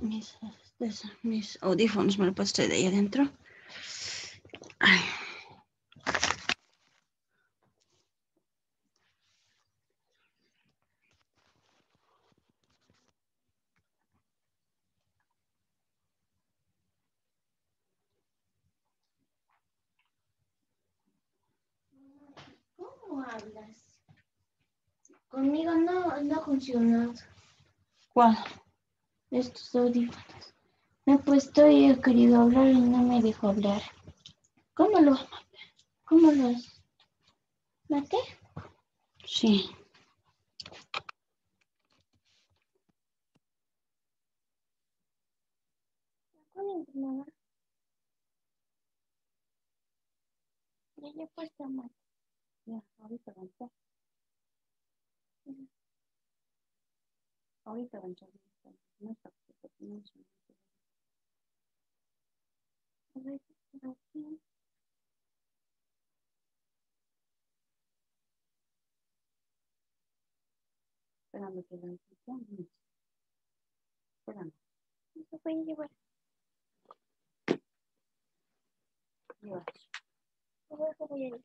mis, pues, mis audífonos, me lo he de ahí adentro. ¿Cómo hablas? Conmigo no, no funciona. ¿Cuál? estos audífonos. Me he puesto y he querido hablar y no me dejó hablar. ¿Cómo los, cómo los ¿Mate? Sí. Ya, ya puesto mal. Ya, ahorita avanzó. Ahorita avanzó. Esperando que la mucho. Esperando. Eso p u e d llevar. Llevar. Luego voy a ir.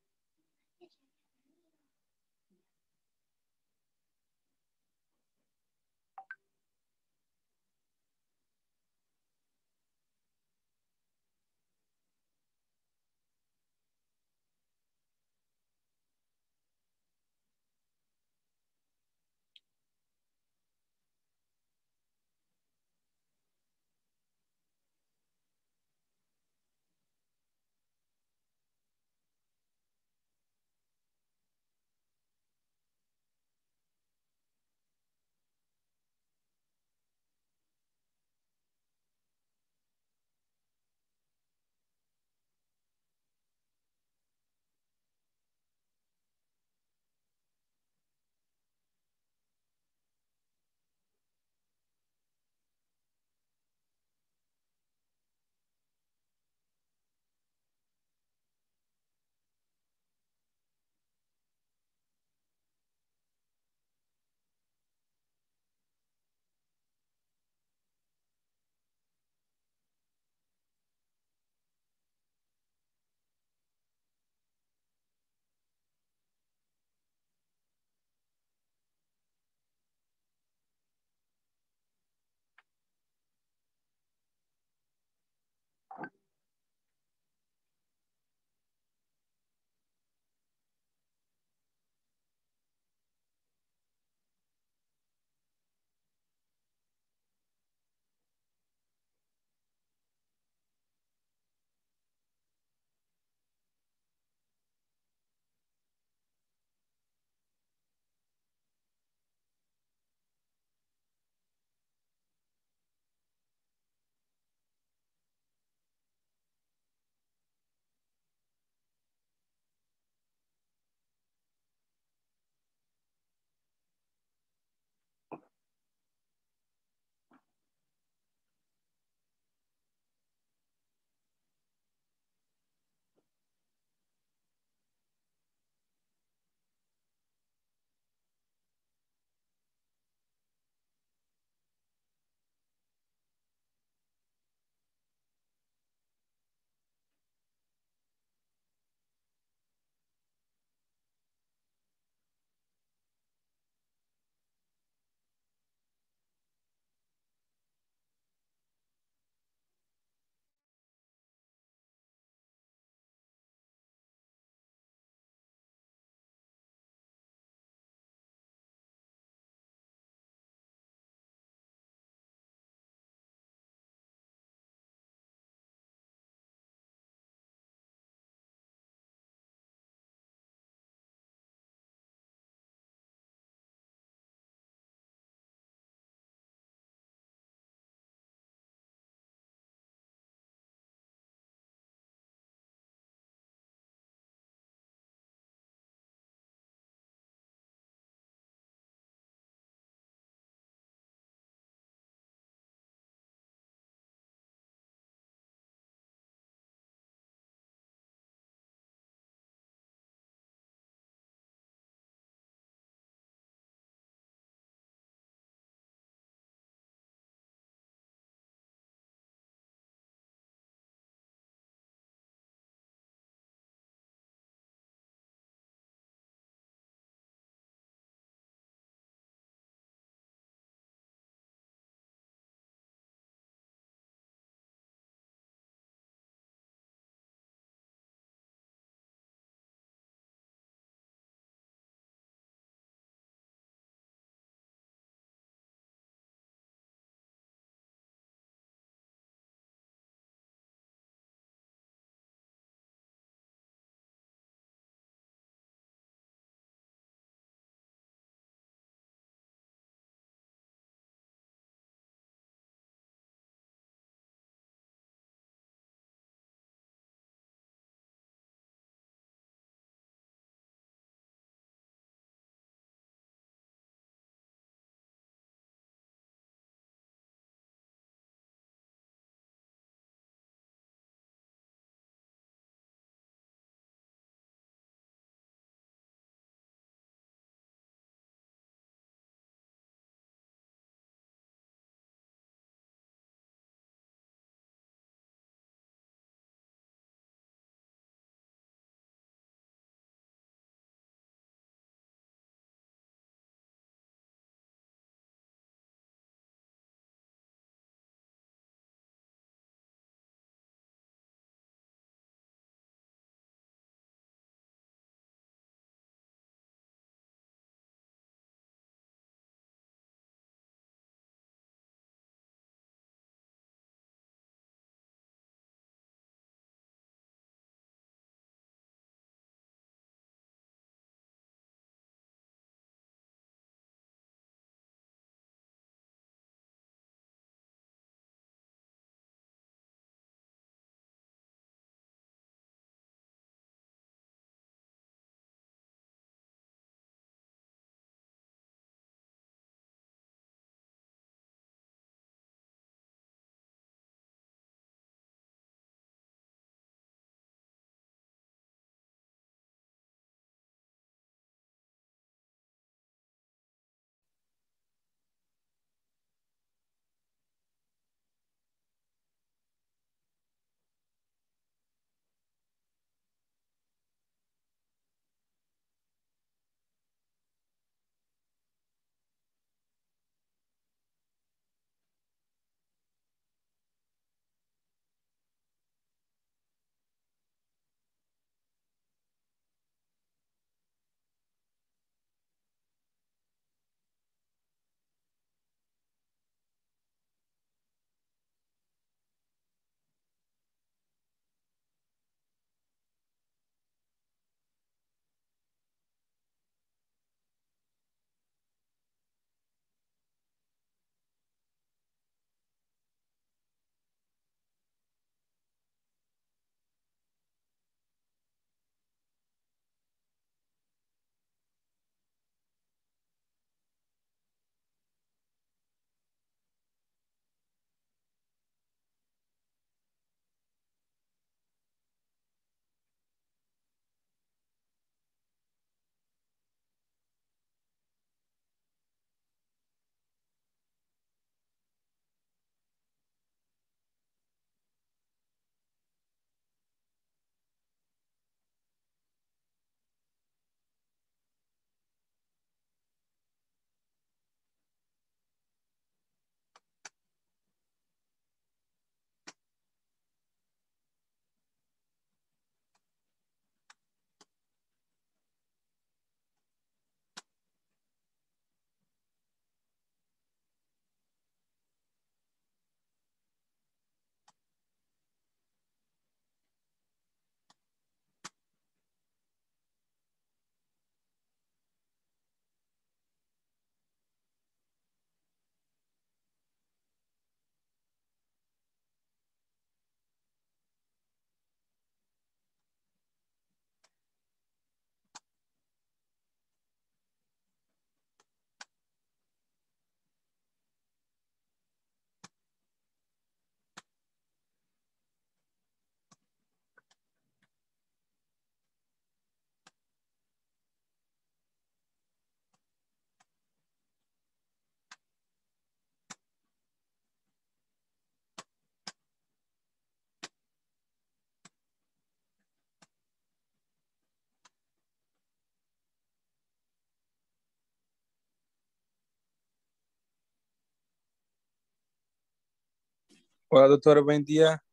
Hola, doctora, buen día.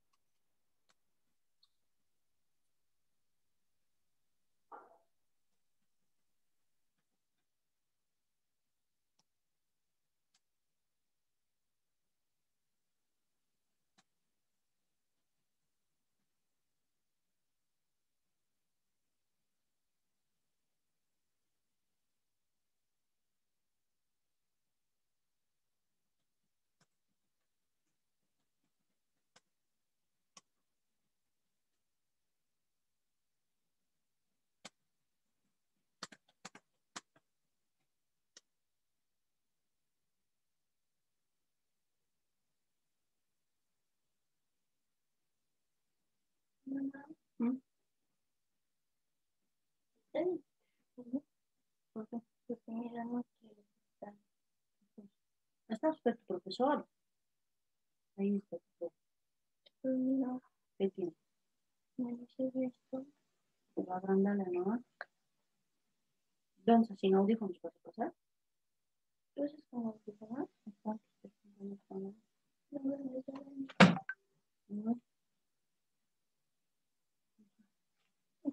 Está usted profesor. Ahí está tu profesor. ¿Qué tiene? No sé esto. Va a agrandar la Entonces, puede pasar. Entonces, está No, no, no.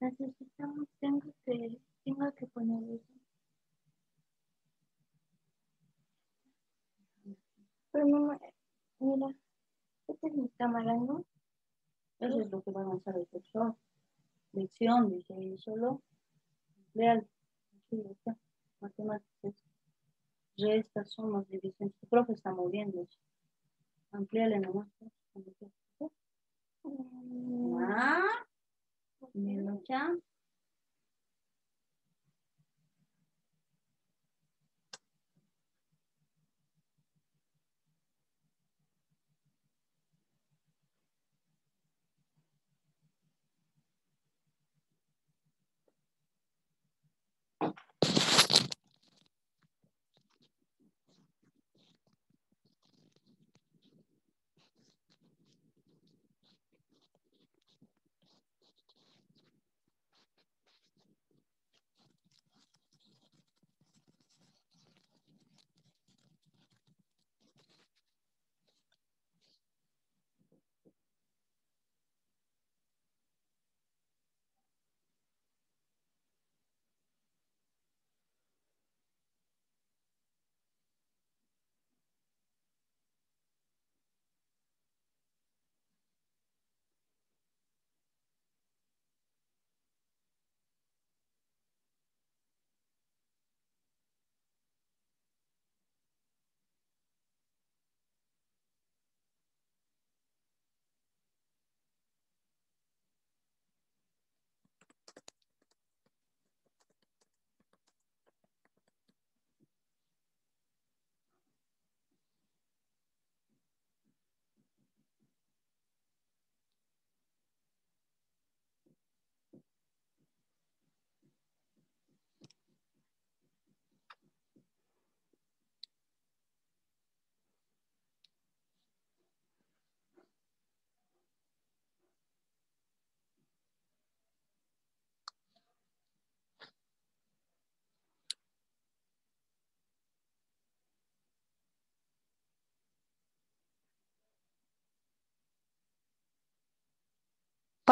Necesitamos, tengo que, tengo que poner eso. Pero mamá, mira, esta es mi cámara, ¿no? Eso es lo que van a hacer el profesor. Lección, dice, solo real. Aquí está, matemáticas. restas sumas, divisiones. Tu profe está moviendo eso. Amplíale nomás. Mm. ¿Ah? Menos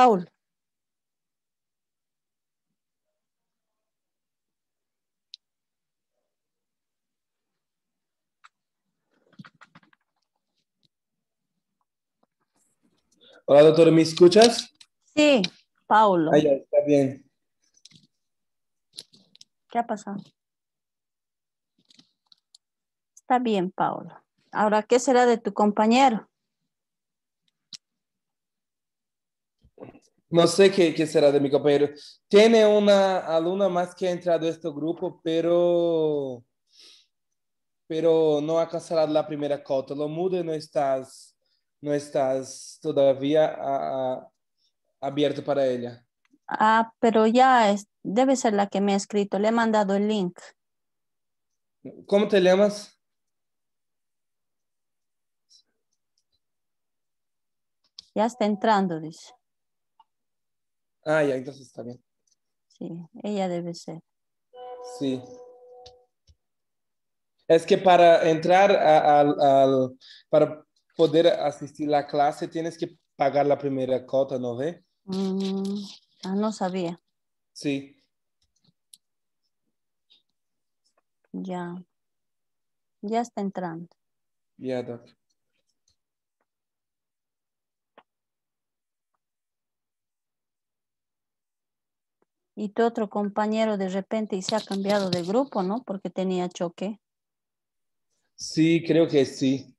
Paul. Hola, doctor, ¿me escuchas? Sí, Paulo. está bien. ¿Qué ha pasado? Está bien, Paulo. Ahora, ¿qué será de tu compañero? No sé qué, será de mi compañero. Tiene una alumna más que ha entrado a este grupo, pero, pero no ha cancelado la primera cota. Lo mudo no estás, no estás todavía abierto para ella. Ah, pero ya debe ser la que me ha escrito. Le he mandado el link. ¿Cómo te llamas? Ya está entrando, dice. Ah, ya, entonces está bien. Sí, ella debe ser. Sí. Es que para entrar al, para poder asistir a la clase tienes que pagar la primera cota, ¿no ve? Mm, ah, no sabía. Sí. Ya. Ya está entrando. Ya, doctor. y tu otro compañero de repente y se ha cambiado de grupo, ¿no? Porque tenía choque. Sí, creo que sí.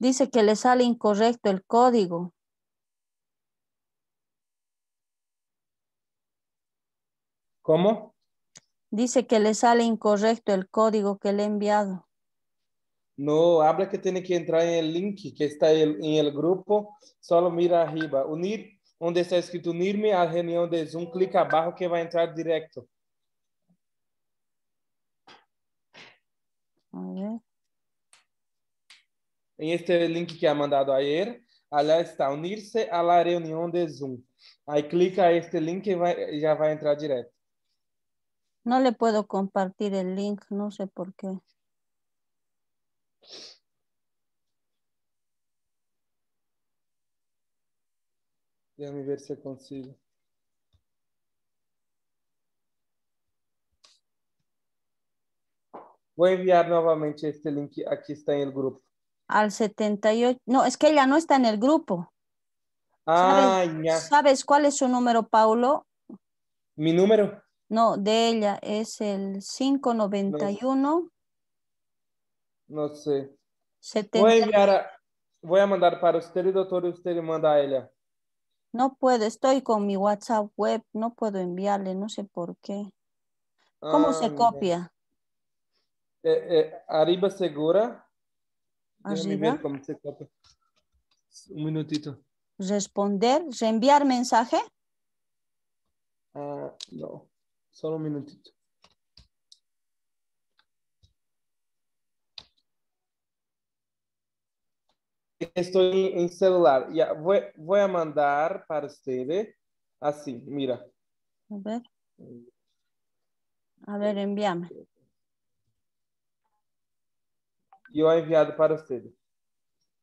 Dice que le sale incorrecto el código. ¿Cómo? Dice que le sale incorrecto el código que le he enviado. No, habla que tiene que entrar en el link que está en el grupo. Solo mira arriba. Unir, donde está escrito unirme a la reunión de Zoom. Clic abajo que va a entrar directo. A ver. En este link que ha mandado ayer, allá está, unirse a la reunión de Zoom. Ahí clica este link y ya va a entrar directo. No le puedo compartir el link, no sé por qué. Déjame ver si consigo. Voy a enviar nuevamente este link, aquí está en el grupo al 78. No, es que ella no está en el grupo. Ah, ¿Sabes, cuál es su número, Paulo? Mi número. No, de ella es el 591. No, sé. Voy a mandar para usted, doctor, y usted le manda a ella. No puedo, estoy con mi WhatsApp web, no puedo enviarle, no sé por qué. ¿Cómo se ah, copia? Eh, eh, arriba segura. Un minutito. Responder, reenviar mensaje. Ah, no, solo un minutito. Estoy en celular. Ya, voy, voy a mandar para ustedes. Así, mira. A ver. A ver, envíame. e o é enviado para você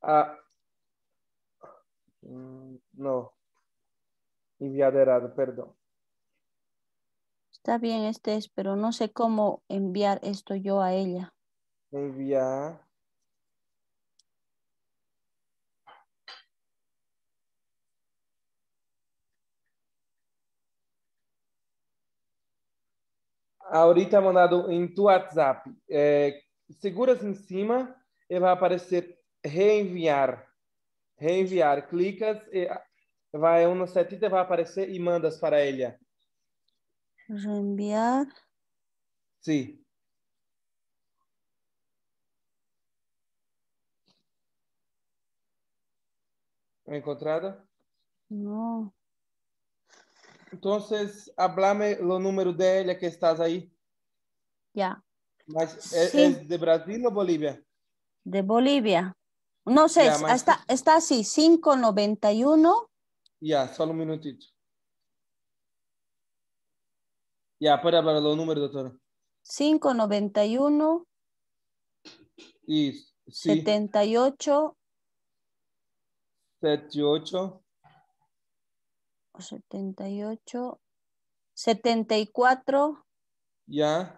A... Hum, não. Enviado é errado, perdão Está bien, este es, pero no sé cómo enviar esto yo a ella. Enviar. Ahorita mandado en tu WhatsApp. Eh, seguras em cima, ele vai aparecer reenviar. Reenviar. Clicas, e vai uma setita, vai aparecer e mandas para ele. Reenviar. Sim. Tá Encontrada? Não. Então, hablame o número dela que estás aí. Já. Yeah. ¿es, de Brasil o Bolivia? De Bolivia. No sé, está, así, 591. Ya, solo un minutito. Ya, para, los números, doctora. 591. Y 78. 78. 78. 74. Ya.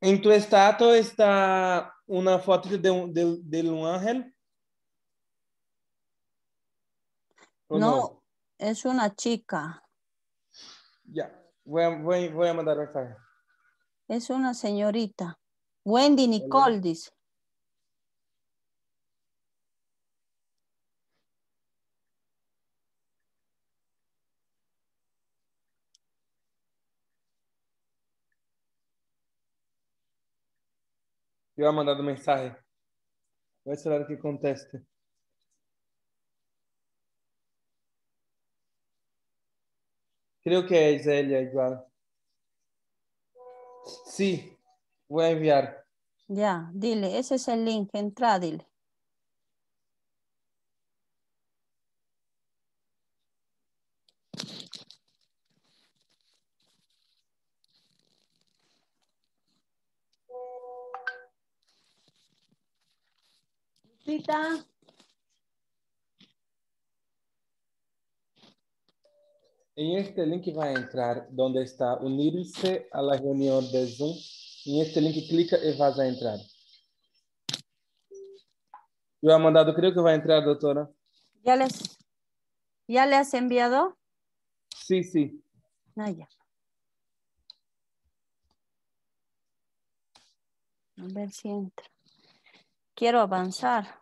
En tu estatua está una foto de, un ángel. No, es una chica. Ya, voy a, voy, voy mensaje. Es una señorita. Wendy Nicole Yo voy a mandar un mensaje. Voy a esperar que conteste. Creo que es ella igual. Sí, voy a enviar. Ya, dile, ese es el link, entra, dile. En este link va a entrar donde está unirse a la reunión de Zoom. En este link clica y eh, vas a entrar. Yo ha mandado, creo que va a entrar, doctora. ¿Ya les, ya le has enviado? Sí, sí. Ah, a ver si entra quiero avanzar.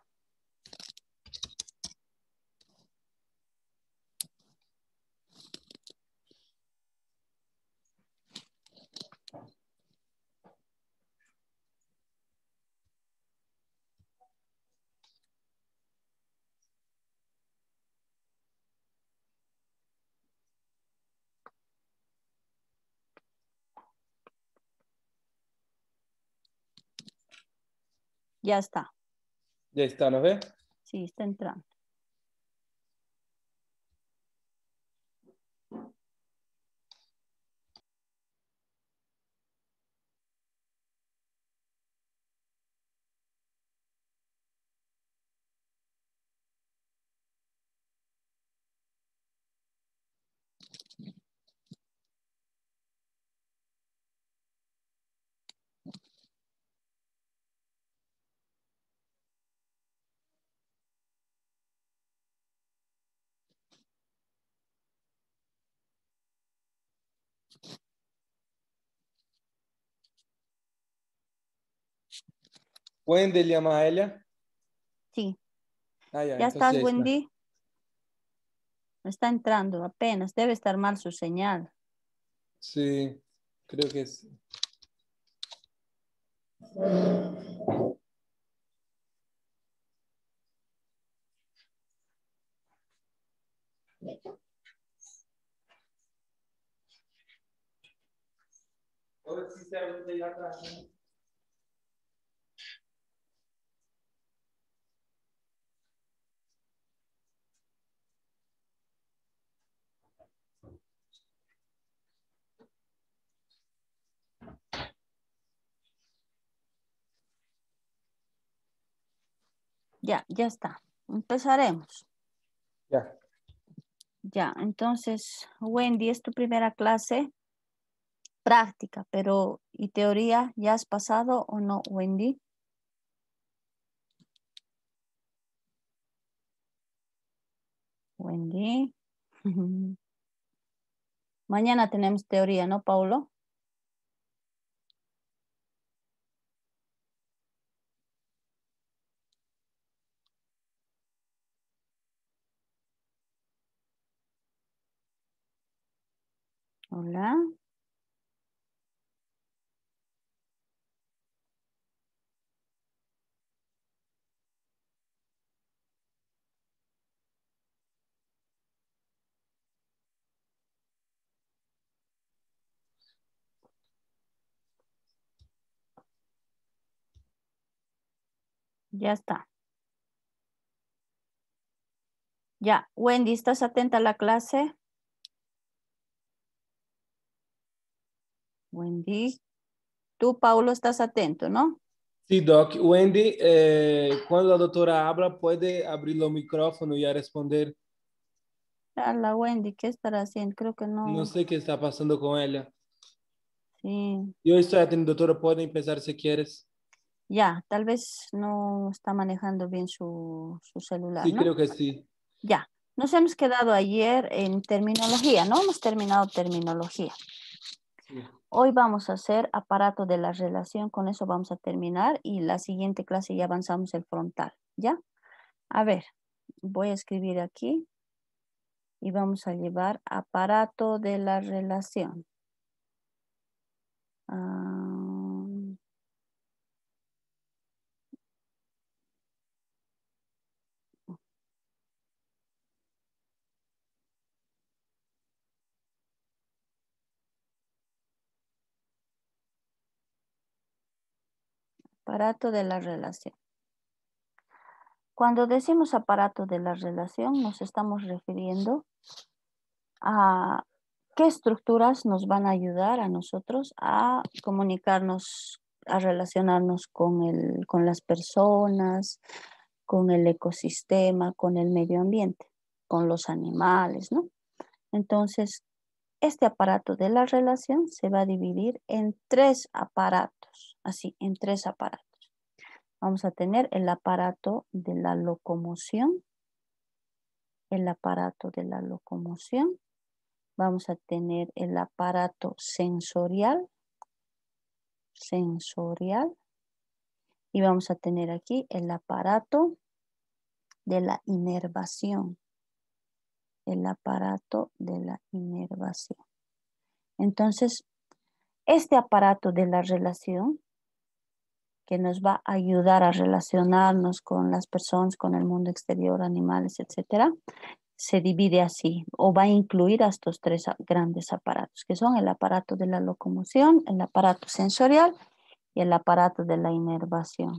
Ya está. Ya está, ¿no ve? Sí, está entrando. Wendy llama a ella. Sí. Ah, ya, está. Wendy? No está entrando apenas. Debe estar mal su señal. Sí, creo que sí. Ya, ya está. Empezaremos. Ya. Ya, entonces, Wendy, es tu primera clase práctica, pero ¿y teoría ya has pasado o no, Wendy? Wendy. Mañana tenemos teoría, ¿no, Paulo? Ya está. Ya, Wendy, ¿estás atenta a la clase? Wendy, tú, Paulo, estás atento, ¿no? Sí, Doc. Wendy, eh, cuando la doctora habla, puede abrir el micrófono y responder. Hola, Wendy, ¿qué estará haciendo? Creo que no. No sé qué está pasando con ella. Sí. Yo estoy atento, doctora. Puede empezar si quieres. Ya, tal vez no está manejando bien su, su celular. Sí, creo que sí. Ya, nos hemos quedado ayer en terminología, no hemos terminado terminología. Hoy vamos a hacer aparato de la relación, con eso vamos a terminar y la siguiente clase ya avanzamos el frontal, ¿ya? A ver, voy a escribir aquí y vamos a llevar aparato de la relación. Ah. aparato de la relación. Cuando decimos aparato de la relación, nos estamos refiriendo a qué estructuras nos van a ayudar a nosotros a comunicarnos, a relacionarnos con, con las personas, con el ecosistema, con el medio ambiente, con los animales, ¿no? Entonces, este aparato de la relación se va a dividir en tres aparatos, así, en tres aparatos. Vamos a tener el aparato de la locomoción, el aparato de la locomoción. Vamos a tener el aparato sensorial, sensorial. Y vamos a tener aquí el aparato de la inervación, el aparato de la inervación. Entonces, este aparato de la relación que nos va a ayudar a relacionarnos con las personas, con el mundo exterior, animales, etcétera, se divide así o va a incluir a estos tres grandes aparatos, que son el aparato de la locomoción, el aparato sensorial y el aparato de la inervación.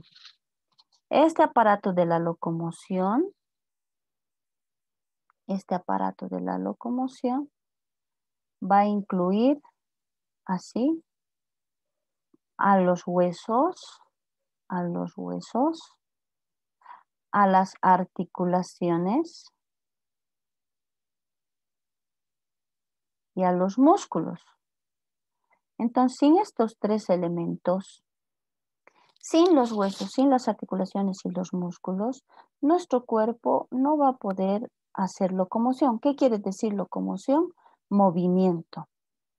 Este aparato de la locomoción, este aparato de la locomoción va a incluir así a los huesos, a los huesos, a las articulaciones y a los músculos. Entonces, sin estos tres elementos, sin los huesos, sin las articulaciones y los músculos, nuestro cuerpo no va a poder hacer locomoción. ¿Qué quiere decir locomoción? Movimiento.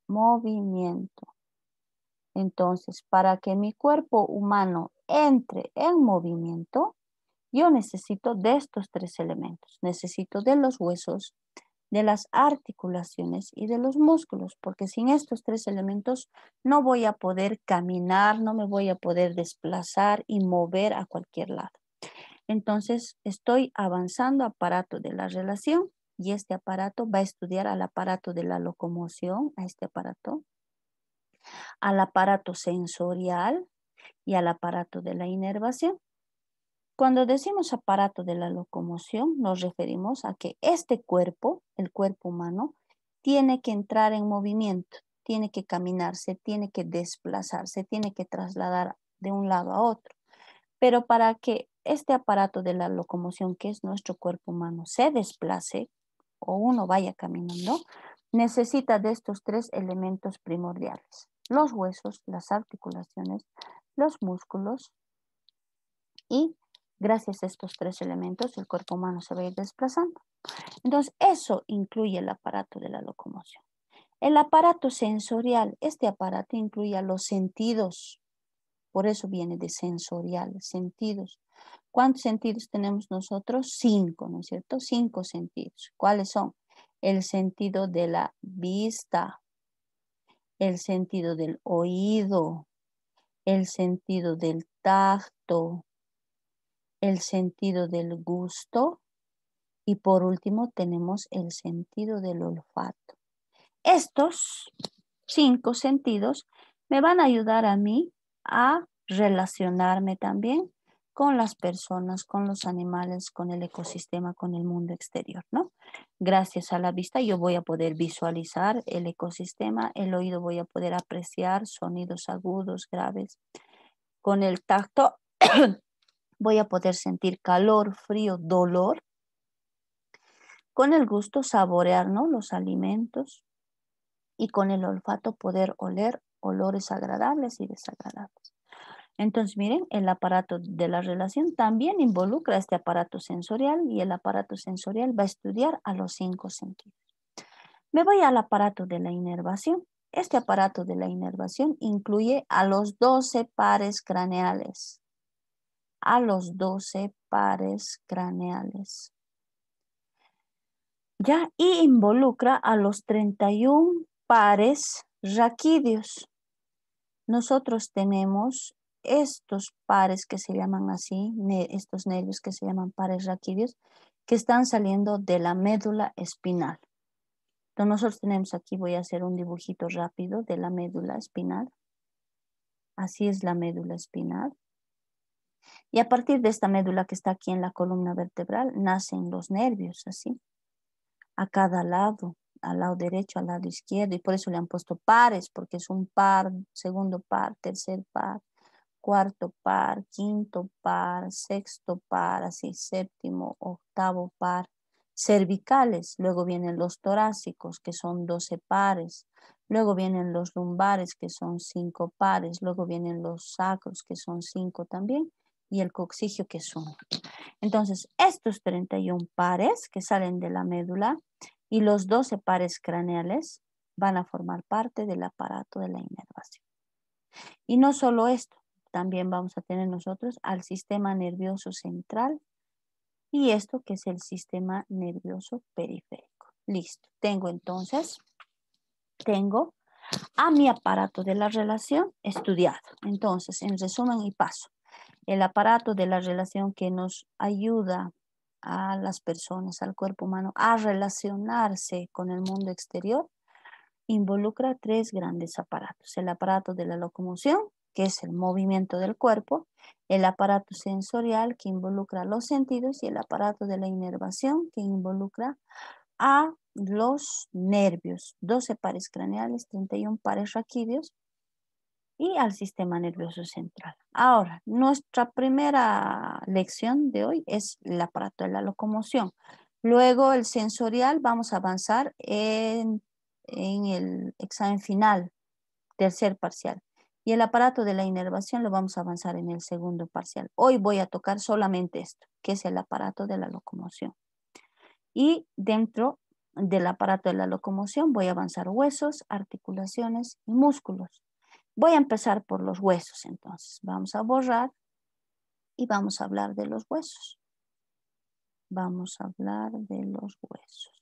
Movimiento. Entonces, para que mi cuerpo humano entre en movimiento, yo necesito de estos tres elementos. Necesito de los huesos, de las articulaciones y de los músculos, porque sin estos tres elementos no voy a poder caminar, no me voy a poder desplazar y mover a cualquier lado. Entonces, estoy avanzando aparato de la relación y este aparato va a estudiar al aparato de la locomoción, a este aparato al aparato sensorial y al aparato de la inervación. Cuando decimos aparato de la locomoción, nos referimos a que este cuerpo, el cuerpo humano, tiene que entrar en movimiento, tiene que caminarse, tiene que desplazarse, tiene que trasladar de un lado a otro. Pero para que este aparato de la locomoción, que es nuestro cuerpo humano, se desplace o uno vaya caminando, necesita de estos tres elementos primordiales los huesos, las articulaciones, los músculos y gracias a estos tres elementos el cuerpo humano se va a ir desplazando. Entonces, eso incluye el aparato de la locomoción. El aparato sensorial, este aparato incluye a los sentidos, por eso viene de sensorial, sentidos. ¿Cuántos sentidos tenemos nosotros? Cinco, ¿no es cierto? Cinco sentidos. ¿Cuáles son? El sentido de la vista, el sentido del oído, el sentido del tacto, el sentido del gusto y por último tenemos el sentido del olfato. Estos cinco sentidos me van a ayudar a mí a relacionarme también con las personas, con los animales, con el ecosistema, con el mundo exterior, ¿no? Gracias a la vista yo voy a poder visualizar el ecosistema, el oído voy a poder apreciar sonidos agudos, graves. Con el tacto voy a poder sentir calor, frío, dolor. Con el gusto saborear ¿no? los alimentos y con el olfato poder oler olores agradables y desagradables. Entonces, miren, el aparato de la relación también involucra este aparato sensorial y el aparato sensorial va a estudiar a los cinco sentidos. Me voy al aparato de la inervación. Este aparato de la inervación incluye a los 12 pares craneales. A los 12 pares craneales. Ya, y involucra a los 31 pares raquídeos. Nosotros tenemos estos pares que se llaman así, estos nervios que se llaman pares raquídeos, que están saliendo de la médula espinal. Entonces nosotros tenemos aquí, voy a hacer un dibujito rápido de la médula espinal. Así es la médula espinal. Y a partir de esta médula que está aquí en la columna vertebral, nacen los nervios, así, a cada lado, al lado derecho, al lado izquierdo, y por eso le han puesto pares, porque es un par, segundo par, tercer par, cuarto par, quinto par, sexto par, así séptimo, octavo par, cervicales, luego vienen los torácicos que son 12 pares, luego vienen los lumbares que son cinco pares, luego vienen los sacros que son cinco también y el coxigio que es uno Entonces, estos 31 pares que salen de la médula y los 12 pares craneales van a formar parte del aparato de la inervación. Y no solo esto, también vamos a tener nosotros al sistema nervioso central y esto que es el sistema nervioso periférico. Listo. Tengo entonces, tengo a mi aparato de la relación estudiado. Entonces, en resumen y paso, el aparato de la relación que nos ayuda a las personas, al cuerpo humano, a relacionarse con el mundo exterior, involucra tres grandes aparatos. El aparato de la locomoción, que es el movimiento del cuerpo, el aparato sensorial que involucra los sentidos y el aparato de la inervación que involucra a los nervios, 12 pares craneales, 31 pares raquídeos y al sistema nervioso central. Ahora, nuestra primera lección de hoy es el aparato de la locomoción. Luego el sensorial, vamos a avanzar en, en el examen final, tercer parcial. Y el aparato de la inervación lo vamos a avanzar en el segundo parcial. Hoy voy a tocar solamente esto, que es el aparato de la locomoción. Y dentro del aparato de la locomoción voy a avanzar huesos, articulaciones y músculos. Voy a empezar por los huesos entonces. Vamos a borrar y vamos a hablar de los huesos. Vamos a hablar de los huesos.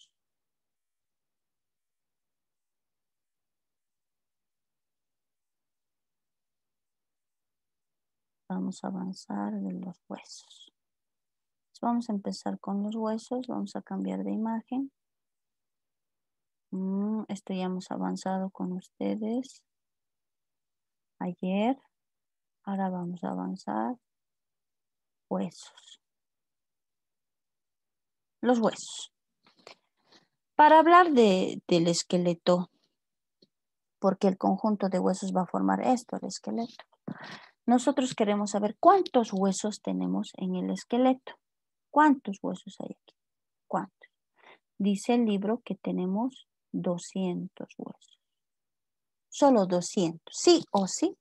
Vamos a avanzar en los huesos. vamos a empezar con los huesos. Vamos a cambiar de imagen. Mm, esto ya hemos avanzado con ustedes ayer. Ahora vamos a avanzar. Huesos. Los huesos. Para hablar del esqueleto, porque el conjunto de huesos va a formar esto, el esqueleto. Nosotros queremos saber cuántos huesos tenemos en el esqueleto. ¿Cuántos huesos hay aquí? ¿Cuántos? Dice el libro que tenemos 200 huesos. Solo 200. Sí o sí,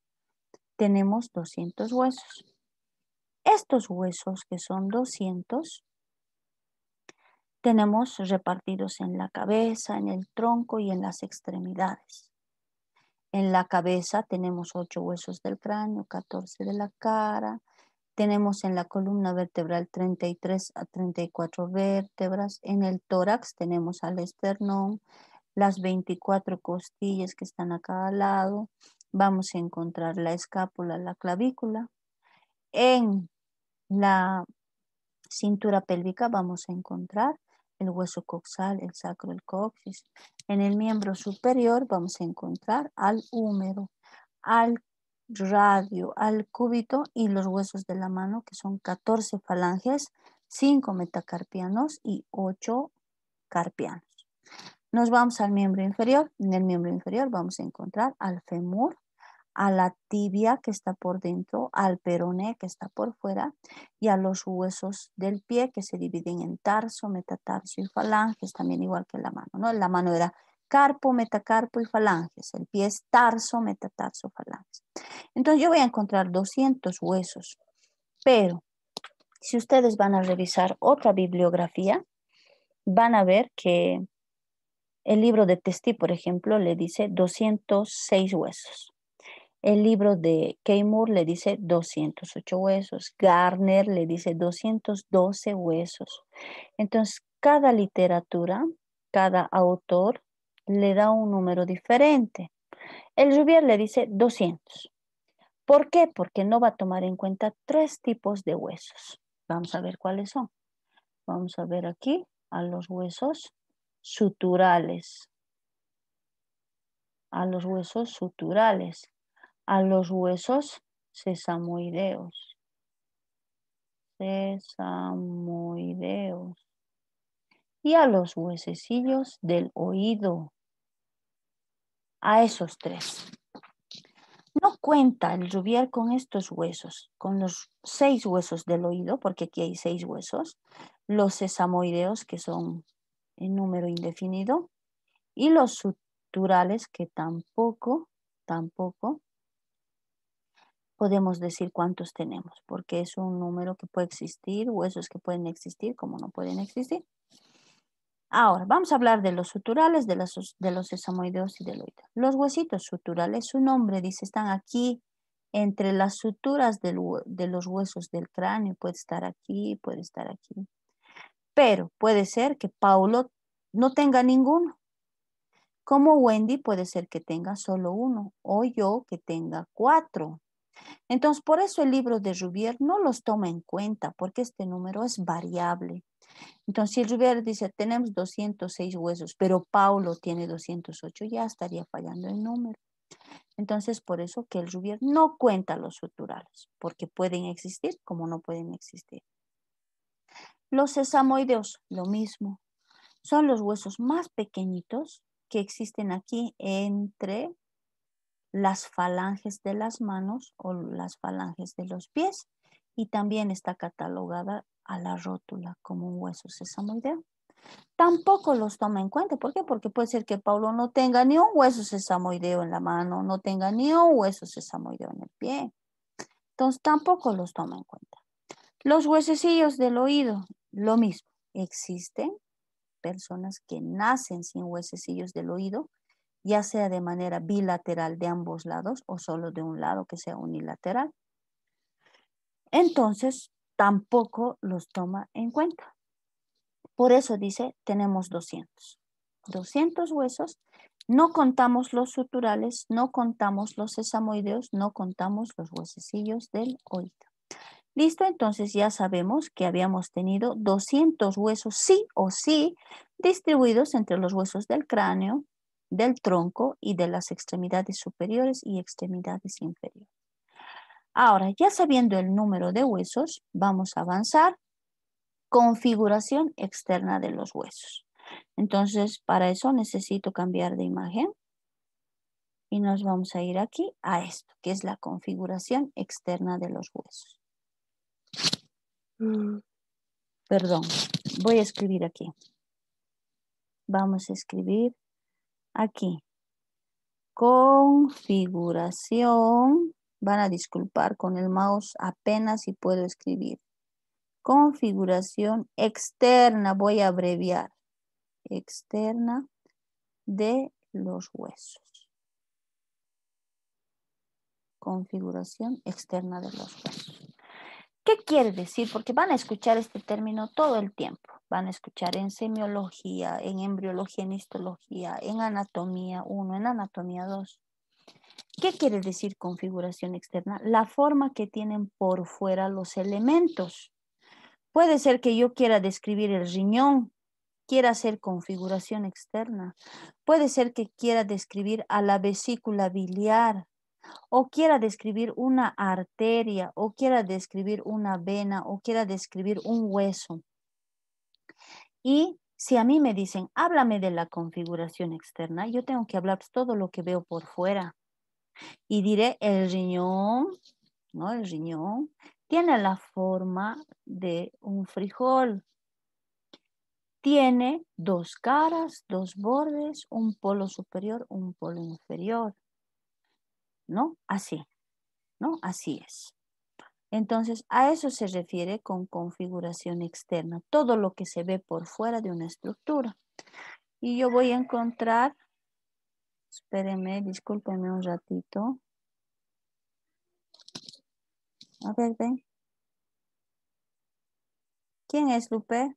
tenemos 200 huesos. Estos huesos que son 200, tenemos repartidos en la cabeza, en el tronco y en las extremidades. En la cabeza tenemos ocho huesos del cráneo, 14 de la cara. Tenemos en la columna vertebral 33 a 34 vértebras. En el tórax tenemos al esternón, las 24 costillas que están a cada lado. Vamos a encontrar la escápula, la clavícula. En la cintura pélvica vamos a encontrar el hueso coxal, el sacro, el coxis. En el miembro superior vamos a encontrar al húmero, al radio, al cúbito y los huesos de la mano que son 14 falanges, 5 metacarpianos y 8 carpianos. Nos vamos al miembro inferior. En el miembro inferior vamos a encontrar al femur, a la tibia que está por dentro, al peroné que está por fuera y a los huesos del pie que se dividen en tarso, metatarso y falanges, también igual que la mano. ¿no? La mano era carpo, metacarpo y falanges. El pie es tarso, metatarso, falanges. Entonces yo voy a encontrar 200 huesos, pero si ustedes van a revisar otra bibliografía, van a ver que el libro de Testí, por ejemplo, le dice 206 huesos. El libro de Keymour le dice 208 huesos, Garner le dice 212 huesos. Entonces, cada literatura, cada autor le da un número diferente. El Juvier le dice 200. ¿Por qué? Porque no va a tomar en cuenta tres tipos de huesos. Vamos a ver cuáles son. Vamos a ver aquí a los huesos suturales. A los huesos suturales a los huesos sesamoideos. Sesamoideos. Y a los huesecillos del oído. A esos tres. No cuenta el lluviar con estos huesos, con los seis huesos del oído, porque aquí hay seis huesos, los sesamoideos, que son en número indefinido, y los suturales, que tampoco, tampoco podemos decir cuántos tenemos, porque es un número que puede existir, huesos que pueden existir, como no pueden existir. Ahora, vamos a hablar de los suturales, de, de los sesamoideos y del oído. Los huesitos suturales, su nombre dice, están aquí entre las suturas de los huesos del cráneo, puede estar aquí, puede estar aquí. Pero puede ser que Paulo no tenga ninguno. Como Wendy puede ser que tenga solo uno, o yo que tenga cuatro. Entonces, por eso el libro de Rubier no los toma en cuenta, porque este número es variable. Entonces, si Rubier dice, tenemos 206 huesos, pero Paulo tiene 208, ya estaría fallando el número. Entonces, por eso que el Rubier no cuenta los suturales, porque pueden existir como no pueden existir. Los sesamoideos, lo mismo. Son los huesos más pequeñitos que existen aquí entre las falanges de las manos o las falanges de los pies y también está catalogada a la rótula como un hueso sesamoideo. Tampoco los toma en cuenta. ¿Por qué? Porque puede ser que Pablo no tenga ni un hueso sesamoideo en la mano, no tenga ni un hueso sesamoideo en el pie. Entonces tampoco los toma en cuenta. Los huesecillos del oído, lo mismo. Existen personas que nacen sin huesecillos del oído ya sea de manera bilateral de ambos lados o solo de un lado que sea unilateral, entonces tampoco los toma en cuenta. Por eso dice, tenemos 200. 200 huesos, no contamos los suturales, no contamos los sesamoideos, no contamos los huesecillos del oído. Listo, entonces ya sabemos que habíamos tenido 200 huesos sí o sí distribuidos entre los huesos del cráneo, del tronco y de las extremidades superiores y extremidades inferiores. Ahora, ya sabiendo el número de huesos, vamos a avanzar configuración externa de los huesos. Entonces, para eso necesito cambiar de imagen y nos vamos a ir aquí a esto, que es la configuración externa de los huesos. Mm. Perdón, voy a escribir aquí. Vamos a escribir Aquí. Configuración. Van a disculpar con el mouse apenas si puedo escribir. Configuración externa. Voy a abreviar. Externa de los huesos. Configuración externa de los huesos. ¿Qué quiere decir? Porque van a escuchar este término todo el tiempo. Van a escuchar en semiología, en embriología, en histología, en anatomía 1, en anatomía 2. ¿Qué quiere decir configuración externa? La forma que tienen por fuera los elementos. Puede ser que yo quiera describir el riñón, quiera hacer configuración externa. Puede ser que quiera describir a la vesícula biliar, o quiera describir una arteria, o quiera describir una vena, o quiera describir un hueso. Y si a mí me dicen, háblame de la configuración externa, yo tengo que hablar todo lo que veo por fuera. Y diré, el riñón, ¿no? El riñón tiene la forma de un frijol. Tiene dos caras, dos bordes, un polo superior, un polo inferior. ¿no? Así, ¿no? Así es. Entonces, a eso se refiere con configuración externa, todo lo que se ve por fuera de una estructura. Y yo voy a encontrar, espérenme, discúlpenme un ratito. A ver, ven. ¿Quién es Lupe?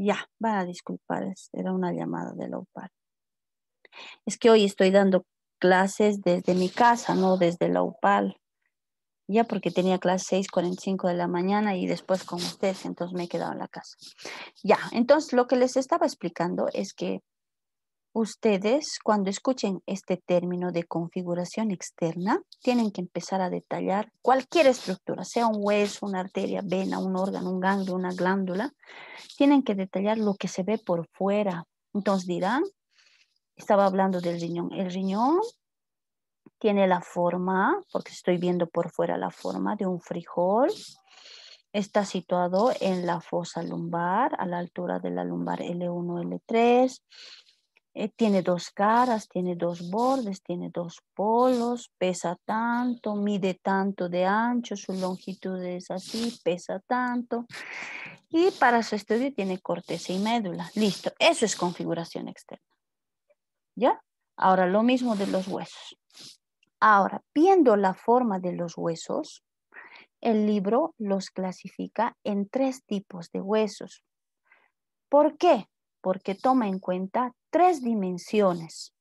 Ya, van a disculpar, era una llamada de la UPAL Es que hoy estoy dando clases desde mi casa, no desde la UPAL. Ya porque tenía clase 6.45 de la mañana y después con ustedes, entonces me he quedado en la casa. Ya, entonces lo que les estaba explicando es que Ustedes, cuando escuchen este término de configuración externa, tienen que empezar a detallar cualquier estructura, sea un hueso, una arteria, vena, un órgano, un ganglio, una glándula. Tienen que detallar lo que se ve por fuera. Entonces dirán, estaba hablando del riñón. El riñón tiene la forma, porque estoy viendo por fuera la forma de un frijol. Está situado en la fosa lumbar, a la altura de la lumbar L1, L3 eh, tiene dos caras, tiene dos bordes, tiene dos polos, pesa tanto, mide tanto de ancho, su longitud es así, pesa tanto. Y para su estudio tiene corteza y médula. Listo, eso es configuración externa. ¿Ya? Ahora, lo mismo de los huesos. Ahora, viendo la forma de los huesos, el libro los clasifica en tres tipos de huesos. ¿Por qué? porque toma en cuenta tres dimensiones.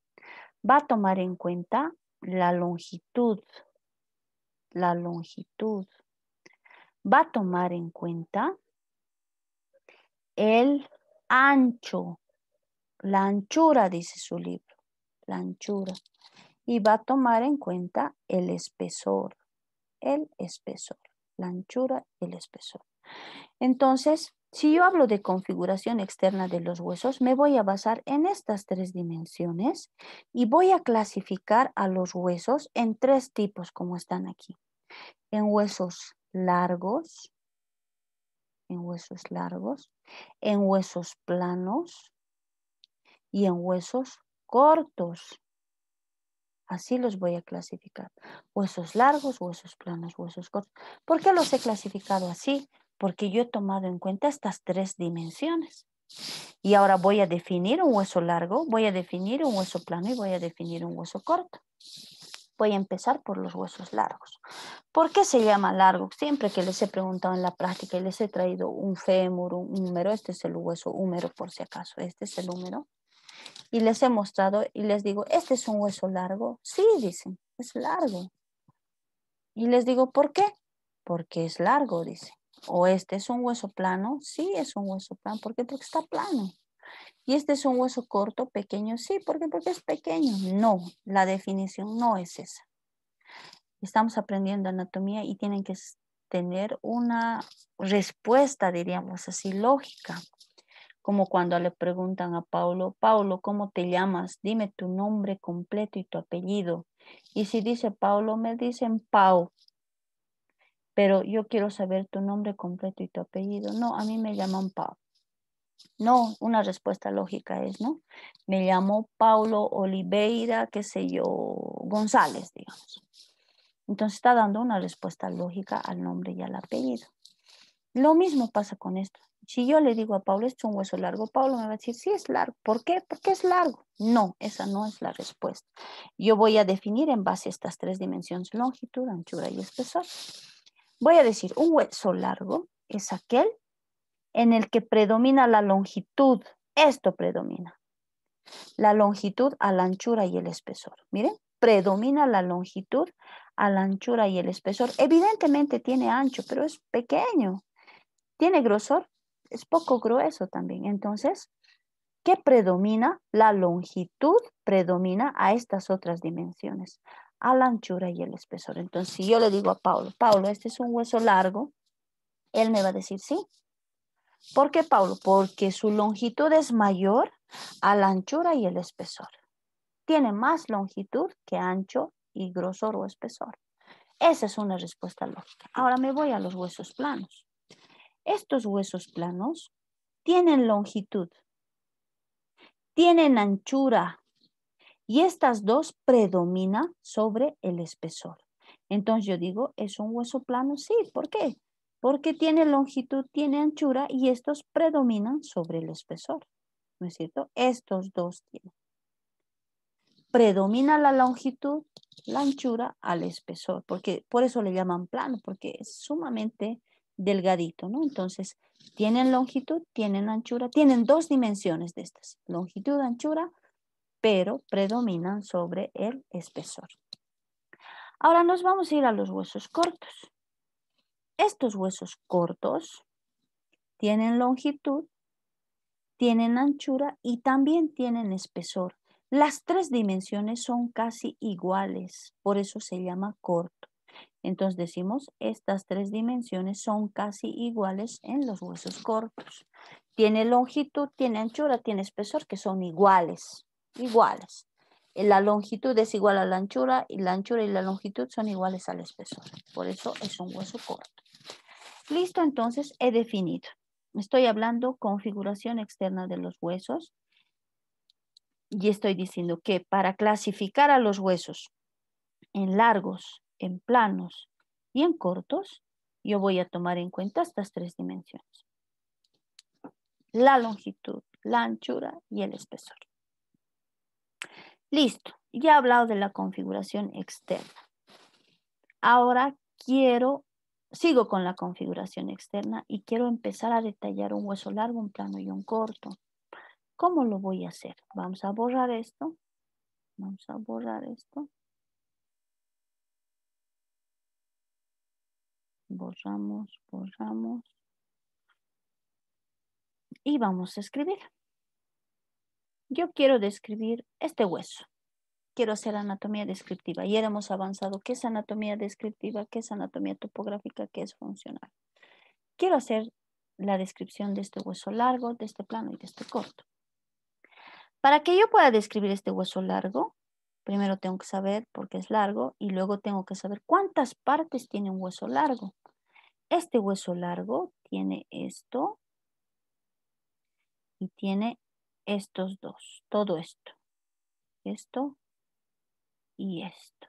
Va a tomar en cuenta la longitud, la longitud. Va a tomar en cuenta el ancho, la anchura, dice su libro, la anchura. Y va a tomar en cuenta el espesor, el espesor, la anchura, el espesor. Entonces, si yo hablo de configuración externa de los huesos, me voy a basar en estas tres dimensiones y voy a clasificar a los huesos en tres tipos, como están aquí. En huesos largos, en huesos largos, en huesos planos y en huesos cortos. Así los voy a clasificar. Huesos largos, huesos planos, huesos cortos. ¿Por qué los he clasificado así? porque yo he tomado en cuenta estas tres dimensiones. Y ahora voy a definir un hueso largo, voy a definir un hueso plano y voy a definir un hueso corto. Voy a empezar por los huesos largos. ¿Por qué se llama largo? Siempre que les he preguntado en la práctica y les he traído un fémur, un húmero, este es el hueso húmero por si acaso, este es el húmero. Y les he mostrado y les digo, ¿este es un hueso largo? Sí, dicen, es largo. Y les digo, ¿por qué? Porque es largo, dicen. O este es un hueso plano, sí es un hueso plano, ¿por qué? Porque está plano. Y este es un hueso corto, pequeño, sí, ¿por qué? Porque es pequeño. No, la definición no es esa. Estamos aprendiendo anatomía y tienen que tener una respuesta, diríamos así, lógica. Como cuando le preguntan a Paulo, Paulo, ¿cómo te llamas? Dime tu nombre completo y tu apellido. Y si dice Paulo, me dicen Pau pero yo quiero saber tu nombre completo y tu apellido. No, a mí me llaman Pablo. No, una respuesta lógica es, ¿no? Me llamo Paulo Oliveira, qué sé yo, González, digamos. Entonces está dando una respuesta lógica al nombre y al apellido. Lo mismo pasa con esto. Si yo le digo a Pablo, esto es un hueso largo, Pablo me va a decir, sí, es largo. ¿Por qué? Porque es largo. No, esa no es la respuesta. Yo voy a definir en base a estas tres dimensiones, longitud, anchura y espesor. Voy a decir, un hueso largo es aquel en el que predomina la longitud. Esto predomina. La longitud a la anchura y el espesor. Miren, predomina la longitud a la anchura y el espesor. Evidentemente tiene ancho, pero es pequeño. Tiene grosor, es poco grueso también. Entonces, ¿qué predomina? La longitud predomina a estas otras dimensiones a la anchura y el espesor. Entonces, si yo le digo a Paulo, Paulo, este es un hueso largo, él me va a decir sí. ¿Por qué, Paulo? Porque su longitud es mayor a la anchura y el espesor. Tiene más longitud que ancho y grosor o espesor. Esa es una respuesta lógica. Ahora me voy a los huesos planos. Estos huesos planos tienen longitud, tienen anchura, y estas dos predominan sobre el espesor. Entonces yo digo, ¿es un hueso plano? Sí, ¿por qué? Porque tiene longitud, tiene anchura y estos predominan sobre el espesor. ¿No es cierto? Estos dos tienen. Predomina la longitud, la anchura al espesor, porque por eso le llaman plano, porque es sumamente delgadito, ¿no? Entonces, tienen longitud, tienen anchura, tienen dos dimensiones de estas, longitud, anchura, pero predominan sobre el espesor. Ahora nos vamos a ir a los huesos cortos. Estos huesos cortos tienen longitud, tienen anchura y también tienen espesor. Las tres dimensiones son casi iguales, por eso se llama corto. Entonces decimos, estas tres dimensiones son casi iguales en los huesos cortos. Tiene longitud, tiene anchura, tiene espesor, que son iguales iguales. Eh, la longitud es igual a la anchura y la anchura y la longitud son iguales al espesor. Por eso es un hueso corto. Listo, entonces he definido. Estoy hablando configuración externa de los huesos y estoy diciendo que para clasificar a los huesos en largos, en planos y en cortos, yo voy a tomar en cuenta estas tres dimensiones. La longitud, la anchura y el espesor. Listo, ya he hablado de la configuración externa. Ahora quiero, sigo con la configuración externa y quiero empezar a detallar un hueso largo, un plano y un corto. ¿Cómo lo voy a hacer? Vamos a borrar esto. Vamos a borrar esto. Borramos, borramos. Y vamos a escribir yo quiero describir este hueso, quiero hacer anatomía descriptiva. Y hemos avanzado qué es anatomía descriptiva, qué es anatomía topográfica, qué es funcional. Quiero hacer la descripción de este hueso largo, de este plano y de este corto. Para que yo pueda describir este hueso largo, primero tengo que saber por qué es largo y luego tengo que saber cuántas partes tiene un hueso largo. Este hueso largo tiene esto y tiene estos dos, todo esto, esto y esto.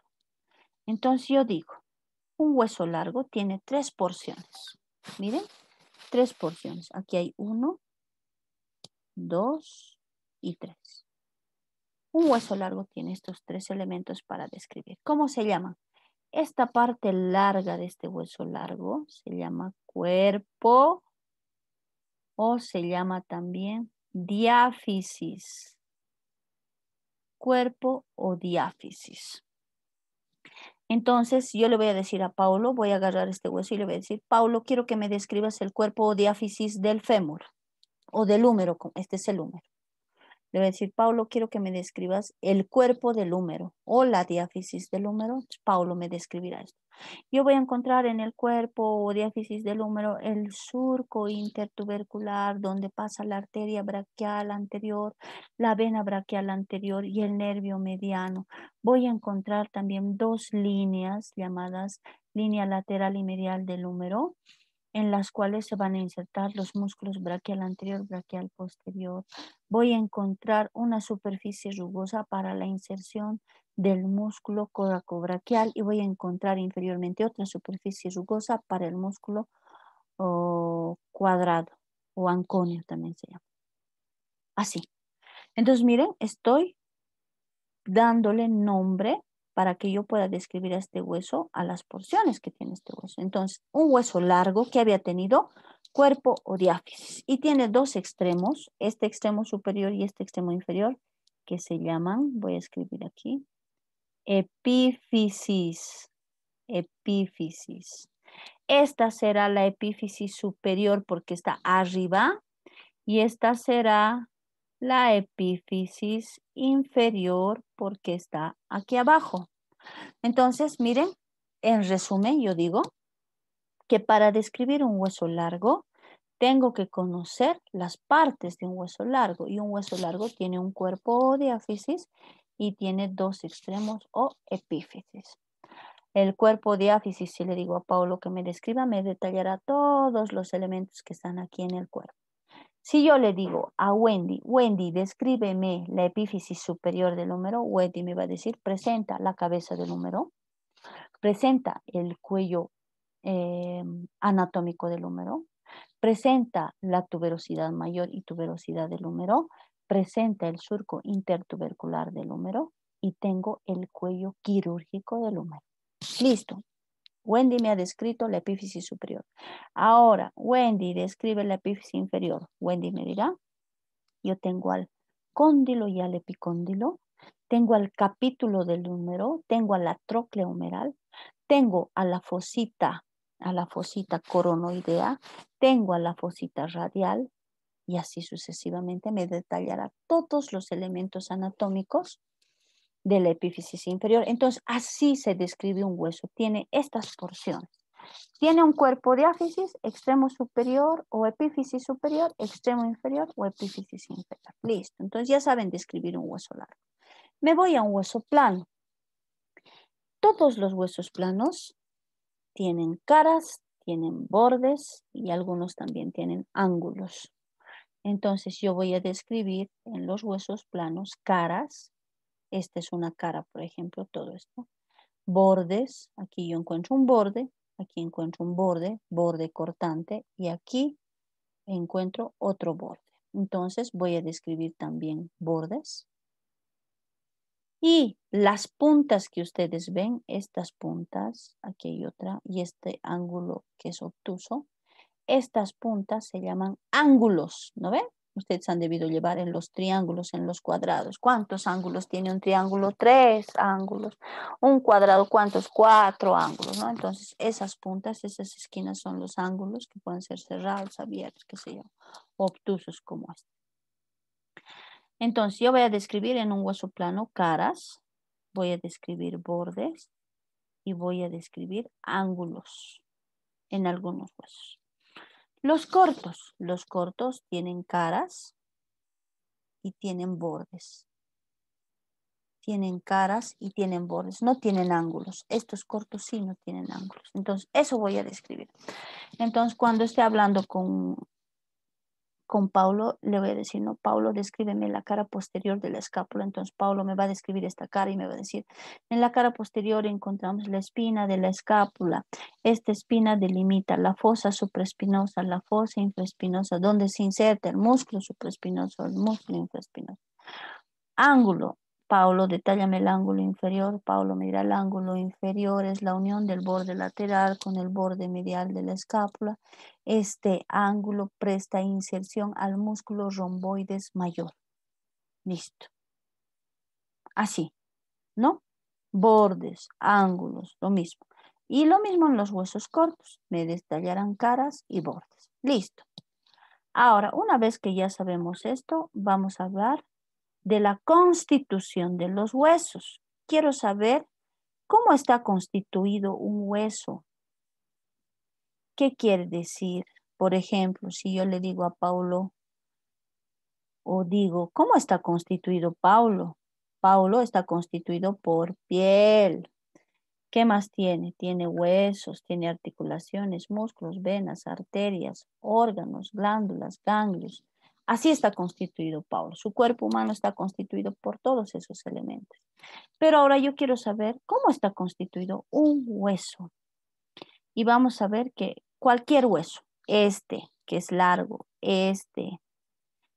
Entonces yo digo, un hueso largo tiene tres porciones. Miren, tres porciones. Aquí hay uno, dos y tres. Un hueso largo tiene estos tres elementos para describir. ¿Cómo se llama? Esta parte larga de este hueso largo se llama cuerpo o se llama también diáfisis, cuerpo o diáfisis. Entonces yo le voy a decir a Paulo, voy a agarrar este hueso y le voy a decir, Paulo, quiero que me describas el cuerpo o diáfisis del fémur o del húmero, este es el húmero. Le voy a decir, Paulo, quiero que me describas el cuerpo del húmero o la diáfisis del húmero. Paulo me describirá esto. Yo voy a encontrar en el cuerpo o diáfisis del húmero el surco intertubercular donde pasa la arteria braquial anterior, la vena braquial anterior y el nervio mediano. Voy a encontrar también dos líneas llamadas línea lateral y medial del húmero en las cuales se van a insertar los músculos braquial anterior, braquial posterior. Voy a encontrar una superficie rugosa para la inserción del músculo braquial y voy a encontrar inferiormente otra superficie rugosa para el músculo oh, cuadrado o anconio también se llama. Así. Entonces, miren, estoy dándole nombre para que yo pueda describir a este hueso a las porciones que tiene este hueso. Entonces, un hueso largo que había tenido cuerpo o diáfisis y tiene dos extremos, este extremo superior y este extremo inferior, que se llaman, voy a escribir aquí, epífisis, epífisis. Esta será la epífisis superior porque está arriba y esta será la epífisis inferior porque está aquí abajo. Entonces, miren, en resumen, yo digo que para describir un hueso largo, tengo que conocer las partes de un hueso largo. Y un hueso largo tiene un cuerpo o diáfisis y tiene dos extremos o epífisis. El cuerpo o diáfisis, si le digo a Paulo que me describa, me detallará todos los elementos que están aquí en el cuerpo. Si yo le digo a Wendy, Wendy, descríbeme la epífisis superior del húmero, Wendy me va a decir, presenta la cabeza del húmero, presenta el cuello em, anatómico del húmero, presenta la tuberosidad mayor y tuberosidad del húmero, presenta el surco intertubercular del húmero y tengo el cuello quirúrgico del húmero. Listo, Wendy me ha descrito la epífisis superior. Ahora, Wendy describe la epífisis inferior. Wendy me dirá, yo tengo al cóndilo y al epicóndilo, tengo al capítulo del número, tengo a la trocleomeral, humeral, tengo a la fosita, a la fosita coronoidea, tengo a la fosita radial y así sucesivamente me detallará todos los elementos anatómicos de la epífisis inferior. Entonces, así se describe un hueso. Tiene estas porciones. Tiene un cuerpo diáfisis, extremo superior o epífisis superior, extremo inferior o epífisis inferior. Listo. Entonces ya saben describir un hueso largo. Me voy a un hueso plano. Todos los huesos planos tienen caras, tienen bordes y algunos también tienen ángulos. Entonces yo voy a describir en los huesos planos caras, esta es una cara, por ejemplo, todo esto. Bordes, aquí yo encuentro un borde, aquí encuentro un borde, borde cortante, y aquí encuentro otro borde. Entonces voy a describir también bordes. Y las puntas que ustedes ven, estas puntas, aquí hay otra, y este ángulo que es obtuso, estas puntas se llaman ángulos, ¿no ven? Ustedes han debido llevar en los triángulos, en los cuadrados. ¿Cuántos ángulos tiene un triángulo? Tres ángulos. Un cuadrado, ¿cuántos? Cuatro ángulos, ¿no? Entonces, esas puntas, esas esquinas son los ángulos que pueden ser cerrados, abiertos, qué sé yo, obtusos como este. Entonces, yo voy a describir en un hueso plano caras, voy a describir bordes y voy a describir ángulos en algunos huesos. Los cortos, los cortos tienen caras y tienen bordes. Tienen caras y tienen bordes, no tienen ángulos. Estos cortos sí no tienen ángulos. Entonces, eso voy a describir. Entonces, cuando esté hablando con con Paulo, le voy a decir, no, Paulo, descríbeme la cara posterior de la escápula. Entonces, Paulo me va a describir esta cara y me va a decir, en la cara posterior encontramos la espina de la escápula. Esta espina delimita la fosa supraespinosa, la fosa infraespinosa, donde se inserta el músculo supraespinoso, el músculo infraespinoso. Ángulo, Paulo, detállame el ángulo inferior. Paulo mira el ángulo inferior, es la unión del borde lateral con el borde medial de la escápula. Este ángulo presta inserción al músculo romboides mayor. Listo. Así, ¿no? Bordes, ángulos, lo mismo. Y lo mismo en los huesos cortos. Me detallarán caras y bordes. Listo. Ahora, una vez que ya sabemos esto, vamos a hablar de la constitución de los huesos. Quiero saber cómo está constituido un hueso. ¿Qué quiere decir? Por ejemplo, si yo le digo a Paulo, o digo, ¿cómo está constituido Paulo? Paulo está constituido por piel. ¿Qué más tiene? Tiene huesos, tiene articulaciones, músculos, venas, arterias, órganos, glándulas, ganglios, Así está constituido Pablo. Su cuerpo humano está constituido por todos esos elementos. Pero ahora yo quiero saber cómo está constituido un hueso. Y vamos a ver que cualquier hueso, este que es largo, este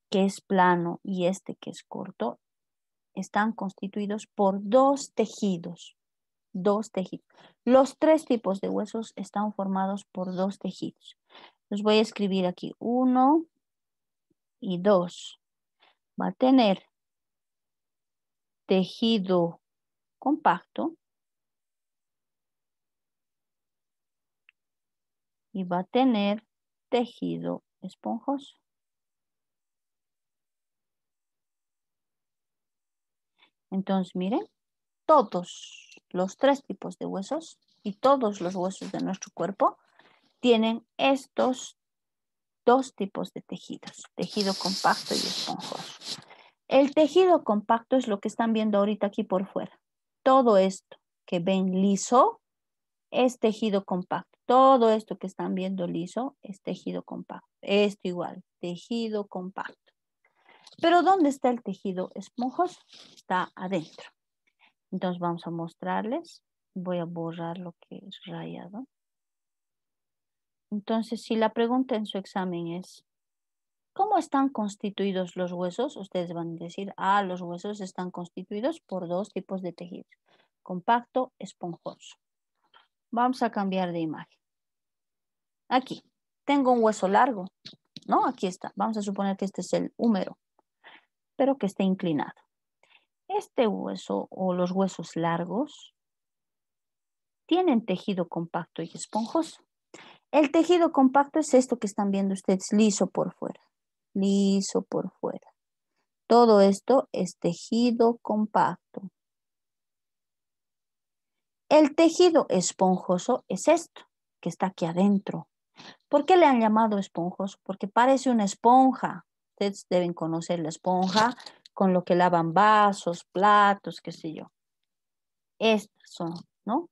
que es plano y este que es corto, están constituidos por dos tejidos. Dos tejidos. Los tres tipos de huesos están formados por dos tejidos. Los voy a escribir aquí. Uno, y dos va a tener tejido compacto y va a tener tejido esponjoso. Entonces, miren, todos los tres tipos de huesos y todos los huesos de nuestro cuerpo tienen estos dos tipos de tejidos, tejido compacto y esponjoso. El tejido compacto es lo que están viendo ahorita aquí por fuera. Todo esto que ven liso es tejido compacto. Todo esto que están viendo liso es tejido compacto. Esto igual, tejido compacto. Pero ¿dónde está el tejido esponjoso? Está adentro. Entonces vamos a mostrarles. Voy a borrar lo que es rayado. Entonces, si la pregunta en su examen es, ¿cómo están constituidos los huesos? Ustedes van a decir, ah, los huesos están constituidos por dos tipos de tejidos, compacto, esponjoso. Vamos a cambiar de imagen. Aquí, tengo un hueso largo, ¿no? Aquí está. Vamos a suponer que este es el húmero, pero que esté inclinado. Este hueso o los huesos largos tienen tejido compacto y esponjoso. El tejido compacto es esto que están viendo ustedes, liso por fuera, liso por fuera. Todo esto es tejido compacto. El tejido esponjoso es esto que está aquí adentro. ¿Por qué le han llamado esponjoso? Porque parece una esponja. Ustedes deben conocer la esponja con lo que lavan vasos, platos, qué sé yo. Estas son, ¿no?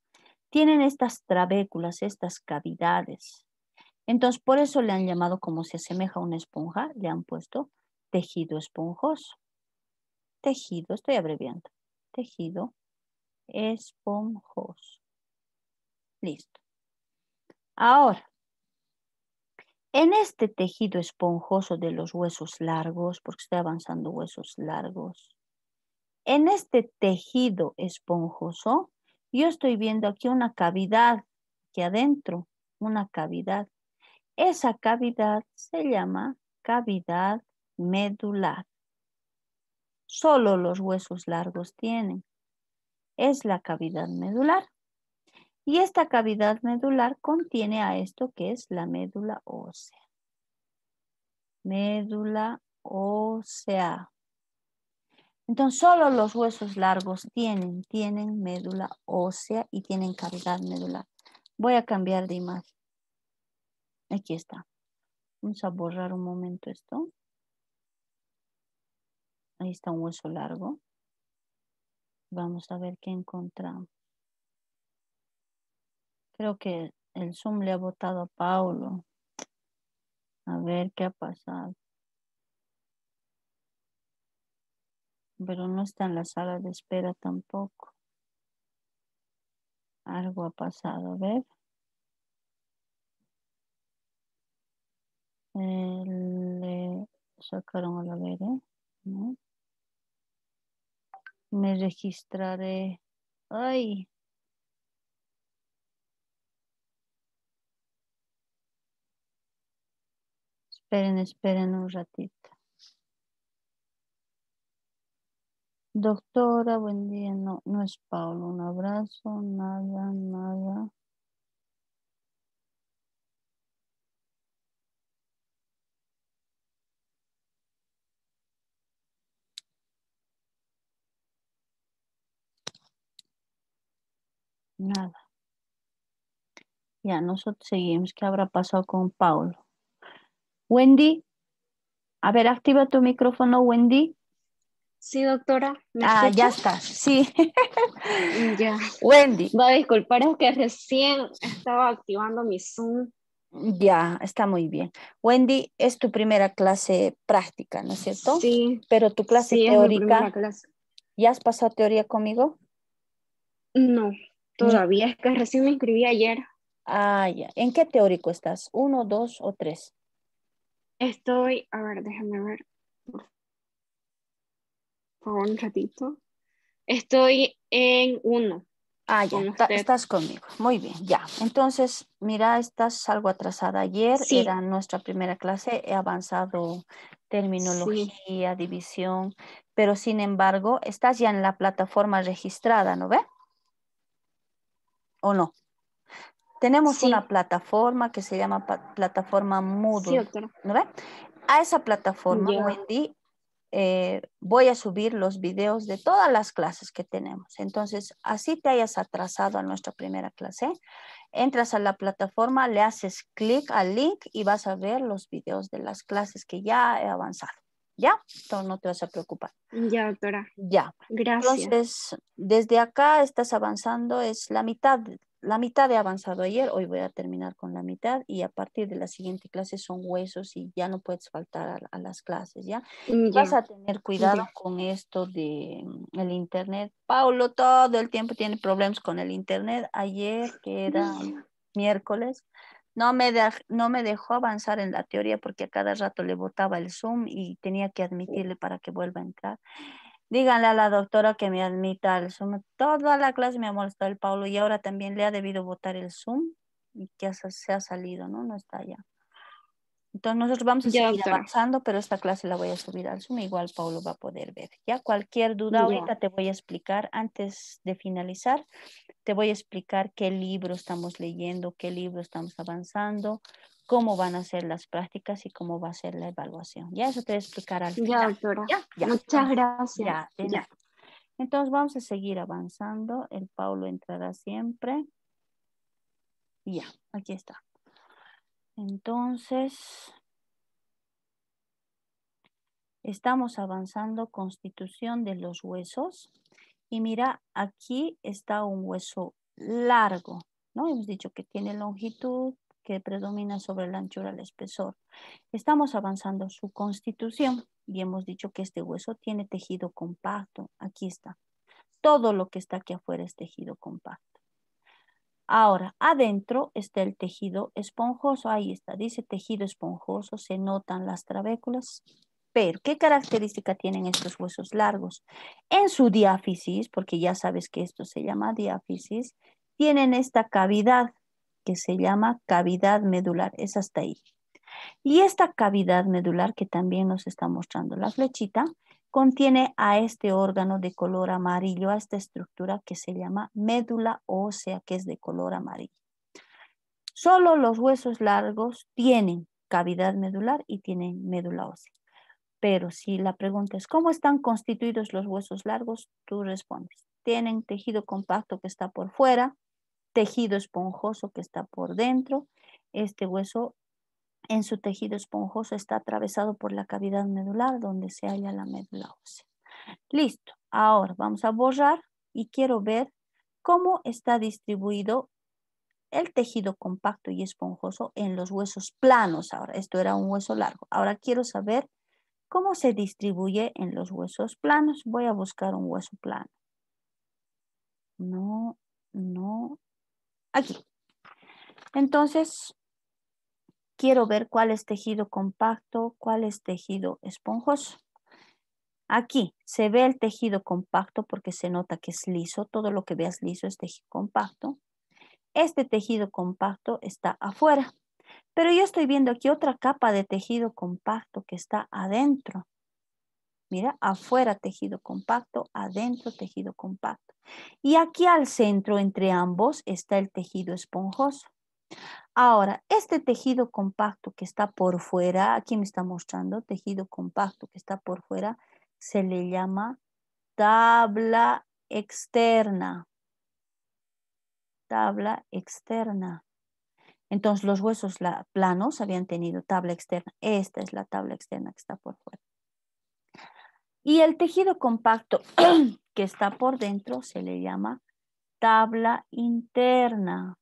tienen estas trabéculas, estas cavidades. Entonces, por eso le han llamado, como se asemeja a una esponja, le han puesto tejido esponjoso. Tejido, estoy abreviando. Tejido esponjoso. Listo. Ahora, en este tejido esponjoso de los huesos largos, porque estoy avanzando huesos largos, en este tejido esponjoso yo estoy viendo aquí una cavidad, que adentro, una cavidad. Esa cavidad se llama cavidad medular. Solo los huesos largos tienen. Es la cavidad medular. Y esta cavidad medular contiene a esto que es la médula ósea. Médula ósea. Entonces solo los huesos largos tienen, tienen médula ósea y tienen cavidad medular. Voy a cambiar de imagen. Aquí está. Vamos a borrar un momento esto. Ahí está un hueso largo. Vamos a ver qué encontramos. Creo que el Zoom le ha botado a Paulo. A ver qué ha pasado. pero no está en la sala de espera tampoco. Algo ha pasado, a ver. Eh, le sacaron a la vera. Me registraré. ¡Ay! Esperen, esperen un ratito. Doctora, buen día. No, no es Paulo. Un abrazo, nada, nada. Nada. Ya, nosotros seguimos. ¿Qué habrá pasado con Paulo? Wendy, a ver, activa tu micrófono, Wendy. Sí, doctora. ah, ya está, sí. ya. Wendy. Va a disculpar, es que recién estaba activando mi Zoom. Ya, está muy bien. Wendy, es tu primera clase práctica, ¿no es cierto? Sí. Pero tu clase teórica. ¿Ya has pasado teoría conmigo? No, todavía mm. es que recién me inscribí ayer. Ah, ya. ¿En qué teórico estás? ¿Uno, dos o tres? Estoy, a ver, déjame ver, un ratito. Estoy en uno. Ah, ya, estás conmigo. Muy bien, ya. Entonces, mira, estás algo atrasada. Ayer era nuestra primera clase, he avanzado terminología, división, pero sin embargo, estás ya en la plataforma registrada, ¿no ve? ¿O no? Tenemos una plataforma que se llama plataforma Moodle, ¿no ve? A esa plataforma, Wendy, eh, voy a subir los videos de todas las clases que tenemos. Entonces, así te hayas atrasado a nuestra primera clase, entras a la plataforma, le haces clic al link y vas a ver los videos de las clases que ya he avanzado. ¿Ya? no te vas a preocupar. Ya, doctora. Ya. Gracias. Entonces, desde acá estás avanzando, es la mitad la mitad he avanzado ayer, hoy voy a terminar con la mitad y a partir de la siguiente clase son huesos y ya no puedes faltar a, las clases, ¿ya? Mm, Vas a tener cuidado con esto de mm, el internet. Paulo todo el tiempo tiene problemas con el internet. Ayer, que era mm. miércoles, no me, no me dejó avanzar en la teoría porque a cada rato le botaba el Zoom y tenía que admitirle para que vuelva a entrar. Díganle a la doctora que me admita al Zoom. Toda la clase me ha molestado el Paulo y ahora también le ha debido votar el Zoom y que se ha salido, ¿no? No está ya. Entonces nosotros vamos a seguir avanzando, pero esta clase la voy a subir al Zoom, igual Paulo va a poder ver. Ya cualquier duda ahorita te voy a explicar, antes de finalizar, te voy a explicar qué libro estamos leyendo, qué libro estamos avanzando, cómo van a ser las prácticas y cómo va a ser la evaluación. Ya eso te voy a explicar al final. Ya, doctora. Muchas gracias. Entonces vamos a seguir avanzando. El Paulo entrará siempre. Ya, aquí está. Entonces, estamos avanzando constitución de los huesos. Y mira, aquí está un hueso largo, ¿no? Hemos dicho que tiene longitud, que predomina sobre la anchura el espesor. Estamos avanzando su constitución y hemos dicho que este hueso tiene tejido compacto. Aquí está. Todo lo que está aquí afuera es tejido compacto. Ahora, adentro está el tejido esponjoso. Ahí está, dice tejido esponjoso, se notan las trabéculas. Pero, ¿qué característica tienen estos huesos largos? En su diáfisis, porque ya sabes que esto se llama diáfisis, tienen esta cavidad que se llama cavidad medular, es hasta ahí. Y esta cavidad medular que también nos está mostrando la flechita, contiene a este órgano de color amarillo, a esta estructura que se llama médula ósea, que es de color amarillo. Solo los huesos largos tienen cavidad medular y tienen médula ósea. Pero si la pregunta es, ¿cómo están constituidos los huesos largos? Tú respondes, tienen tejido compacto que está por fuera, tejido esponjoso que está por dentro. Este hueso en su tejido esponjoso está atravesado por la cavidad medular donde se halla la médula ósea. Listo, ahora vamos a borrar y quiero ver cómo está distribuido el tejido compacto y esponjoso en los huesos planos. Ahora, esto era un hueso largo. Ahora quiero saber cómo se distribuye en los huesos planos. Voy a buscar un hueso plano. No, no, Aquí. Entonces, quiero ver cuál es tejido compacto, cuál es tejido esponjoso. Aquí se ve el tejido compacto porque se nota que es liso. Todo lo que veas liso es tejido compacto. Este tejido compacto está afuera. Pero yo estoy viendo aquí otra capa de tejido compacto que está adentro. Mira, afuera tejido compacto, adentro tejido compacto. Y aquí al centro, entre ambos, está el tejido esponjoso. Ahora, este tejido compacto que está por fuera, aquí me está mostrando, tejido compacto que está por fuera, se le llama tabla externa. Tabla externa. Entonces, los huesos planos habían tenido tabla externa. Esta es la tabla externa que está por fuera. Y el tejido compacto que está por dentro se le llama tabla interna.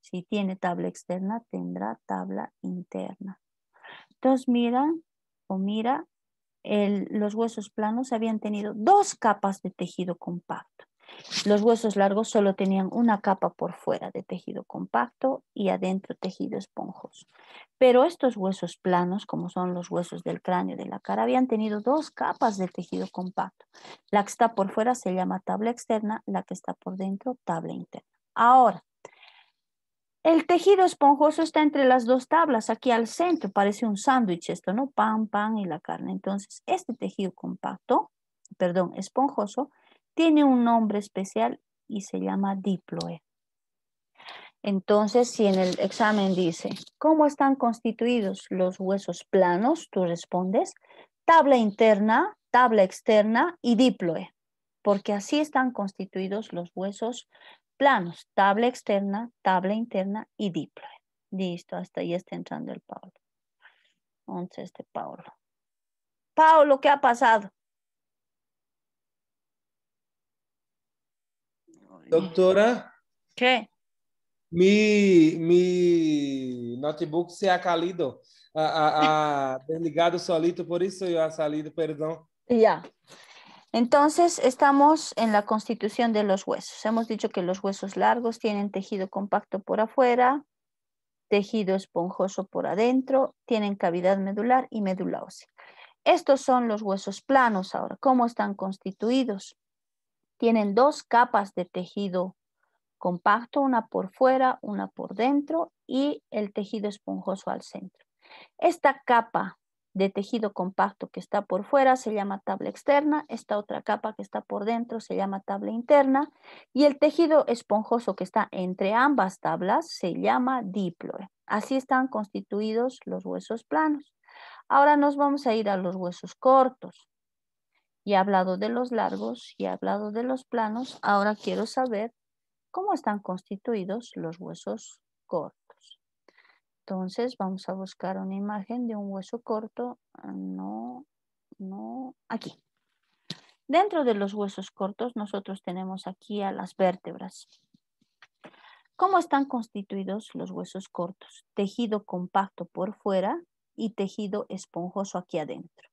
Si tiene tabla externa, tendrá tabla interna. Entonces mira o mira, los huesos planos habían tenido dos capas de tejido compacto. Los huesos largos solo tenían una capa por fuera de tejido compacto y adentro tejido esponjoso. Pero estos huesos planos, como son los huesos del cráneo y de la cara, habían tenido dos capas de tejido compacto. La que está por fuera se llama tabla externa, la que está por dentro tabla interna. Ahora, el tejido esponjoso está entre las dos tablas, aquí al centro, parece un sándwich esto, ¿no? Pan, pan y la carne. Entonces, este tejido compacto, perdón, esponjoso, tiene un nombre especial y se llama diploe. Entonces, si en el examen dice, ¿cómo están constituidos los huesos planos? Tú respondes, tabla interna, tabla externa y diploe, porque así están constituidos los huesos planos, tabla externa, tabla interna y diploe. Listo, hasta ahí está entrando el Pablo. Entonces, este Pablo. Pablo, ¿qué ha pasado? Doctora. ¿Qué? Mi, mi notebook se ha calido, ha, ah, ah, ah, desligado solito, por eso yo ha salido, perdón. Ya. Entonces, estamos en la constitución de los huesos. Hemos dicho que los huesos largos tienen tejido compacto por afuera, tejido esponjoso por adentro, tienen cavidad medular y medula ósea. Estos son los huesos planos ahora. ¿Cómo están constituidos? Tienen dos capas de tejido compacto, una por fuera, una por dentro y el tejido esponjoso al centro. Esta capa de tejido compacto que está por fuera se llama tabla externa, esta otra capa que está por dentro se llama tabla interna y el tejido esponjoso que está entre ambas tablas se llama diploe. Así están constituidos los huesos planos. Ahora nos vamos a ir a los huesos cortos. Ya he hablado de los largos, ya he hablado de los planos. Ahora quiero saber cómo están constituidos los huesos cortos. Entonces vamos a buscar una imagen de un hueso corto. Ah, no, no, aquí. Dentro de los huesos cortos nosotros tenemos aquí a las vértebras. ¿Cómo están constituidos los huesos cortos? Tejido compacto por fuera y tejido esponjoso aquí adentro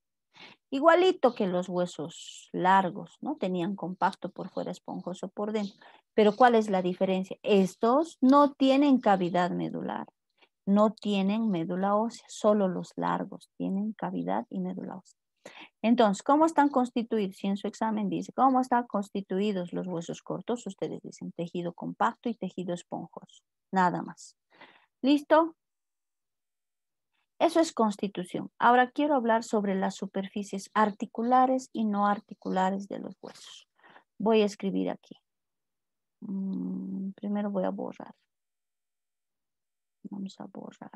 igualito que los huesos largos, ¿no? Tenían compacto por fuera, esponjoso por dentro. Pero ¿cuál es la diferencia? Estos no tienen cavidad medular, no tienen médula ósea, solo los largos tienen cavidad y médula ósea. Entonces, ¿cómo están constituidos? Si en su examen dice, ¿cómo están constituidos los huesos cortos? Ustedes dicen tejido compacto y tejido esponjoso, nada más. ¿Listo? Eso es constitución. Ahora quiero hablar sobre las superficies articulares y no articulares de los huesos. Voy a escribir aquí. Mm, primero voy a borrar. Vamos a borrar.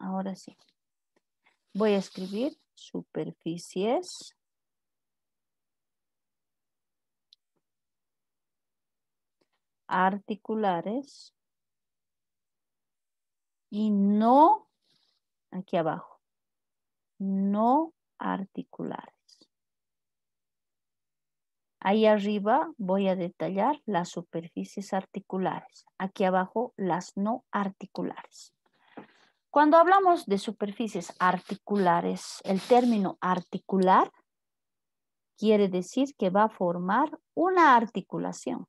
Ahora sí. Voy a escribir superficies articulares y no, aquí abajo, no articulares. Ahí arriba voy a detallar las superficies articulares. Aquí abajo las no articulares. Cuando hablamos de superficies articulares, el término articular quiere decir que va a formar una articulación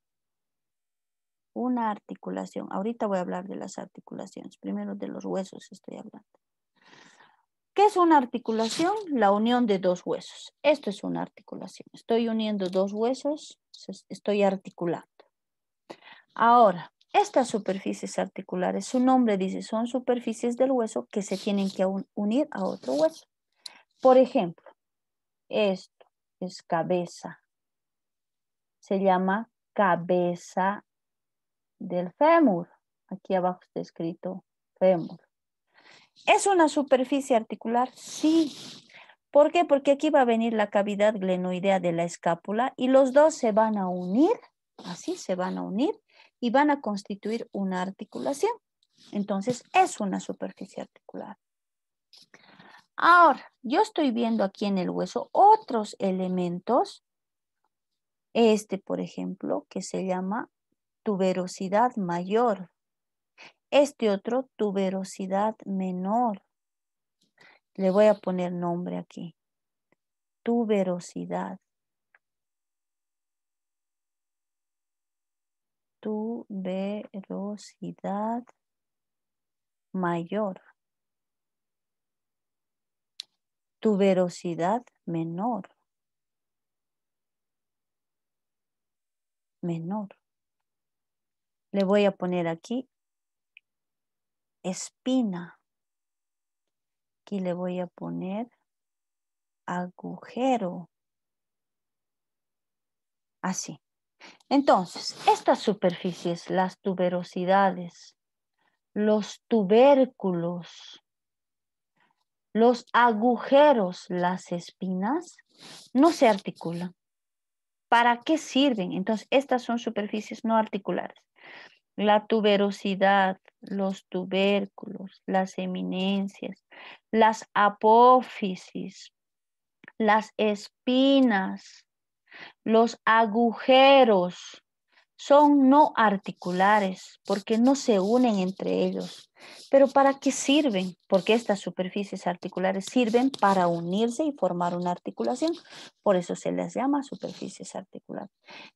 una articulación. Ahorita voy a hablar de las articulaciones, primero de los huesos estoy hablando. ¿Qué es una articulación? La unión de dos huesos. Esto es una articulación. Estoy uniendo dos huesos, estoy articulando. Ahora, estas superficies articulares, su nombre dice, son superficies del hueso que se tienen que unir a otro hueso. Por ejemplo, esto es cabeza. Se llama cabeza del fémur. Aquí abajo está escrito fémur. ¿Es una superficie articular? Sí. ¿Por qué? Porque aquí va a venir la cavidad glenoidea de la escápula y los dos se van a unir, así se van a unir y van a constituir una articulación. Entonces es una superficie articular. Ahora, yo estoy viendo aquí en el hueso otros elementos. Este, por ejemplo, que se llama tu velocidad mayor, este otro tu velocidad menor. Le voy a poner nombre aquí. Tu Tu velocidad mayor. Tu velocidad menor. Menor le voy a poner aquí espina. Aquí le voy a poner agujero. Así. Entonces, estas superficies, las tuberosidades, los tubérculos, los agujeros, las espinas, no se articulan. ¿Para qué sirven? Entonces, estas son superficies no articulares la tuberosidad, los tubérculos, las eminencias, las apófisis, las espinas, los agujeros son no articulares porque no se unen entre ellos. Pero ¿para qué sirven? Porque estas superficies articulares sirven para unirse y formar una articulación. Por eso se les llama superficies articulares.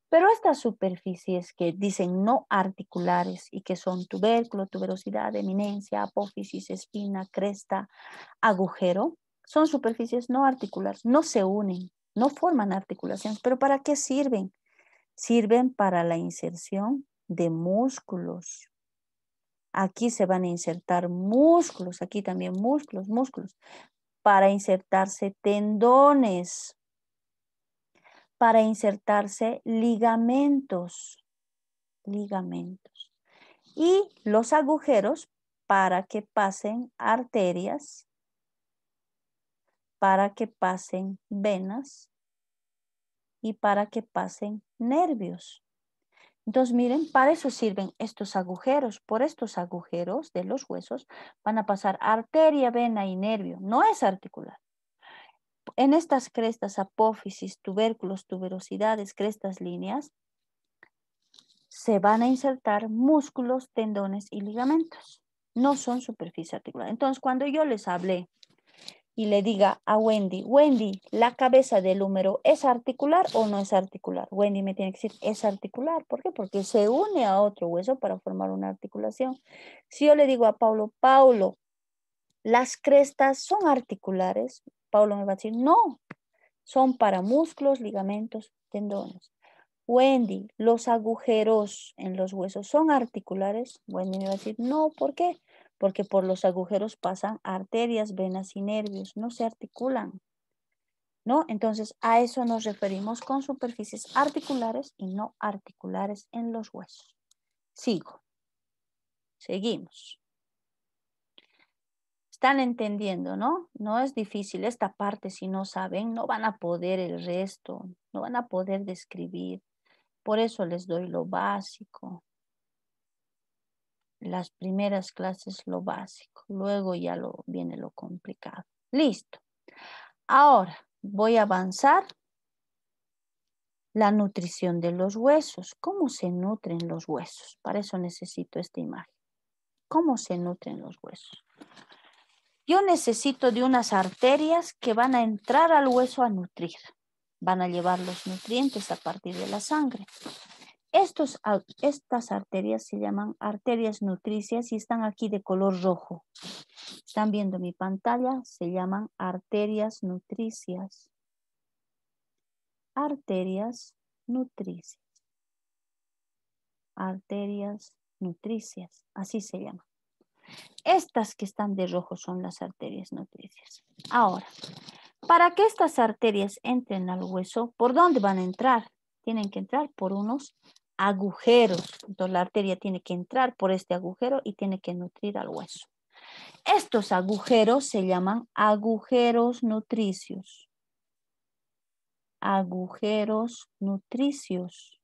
Pero estas superficies que dicen no articulares y que son tubérculo, tuberosidad, eminencia, apófisis, espina, cresta, agujero, son superficies no articulares, no se unen, no forman articulaciones. Pero ¿para qué sirven? Sirven para la inserción de músculos, Aquí se van a insertar músculos, aquí también músculos, músculos. Para insertarse tendones, para insertarse ligamentos, ligamentos. Y los agujeros para que pasen arterias, para que pasen venas y para que pasen nervios. Entonces, miren, para eso sirven estos agujeros. Por estos agujeros de los huesos van a pasar arteria, vena y nervio. No es articular. En estas crestas, apófisis, tubérculos, tuberosidades, crestas, líneas, se van a insertar músculos, tendones y ligamentos. No son superficie articular. Entonces, cuando yo les hablé y le diga a Wendy, Wendy, la cabeza del húmero es articular o no es articular. Wendy me tiene que decir, es articular. ¿Por qué? Porque se une a otro hueso para formar una articulación. Si yo le digo a Paulo, Paulo, las crestas son articulares, Paulo me va a decir, no, son para músculos, ligamentos, tendones. Wendy, los agujeros en los huesos son articulares. Wendy me va a decir, no, ¿por qué? porque por los agujeros pasan arterias, venas y nervios, no se articulan. ¿No? Entonces, a eso nos referimos con superficies articulares y no articulares en los huesos. Sigo. Seguimos. Están entendiendo, ¿no? No es difícil esta parte, si no saben, no van a poder el resto, no van a poder describir. Por eso les doy lo básico, las primeras clases lo básico, luego ya lo, viene lo complicado. Listo. Ahora voy a avanzar la nutrición de los huesos. ¿Cómo se nutren los huesos? Para eso necesito esta imagen. ¿Cómo se nutren los huesos? Yo necesito de unas arterias que van a entrar al hueso a nutrir. Van a llevar los nutrientes a partir de la sangre estas arterias se llaman arterias nutricias y están aquí de color rojo. Están viendo mi pantalla, se llaman arterias nutricias. Arterias nutricias. Arterias nutricias, así se llaman. Estas que están de rojo son las arterias nutricias. Ahora, para que estas arterias entren al hueso, ¿por dónde van a entrar? tienen que entrar por unos agujeros. Entonces la arteria tiene que entrar por este agujero y tiene que nutrir al hueso. Estos agujeros se llaman agujeros nutricios. Agujeros nutricios.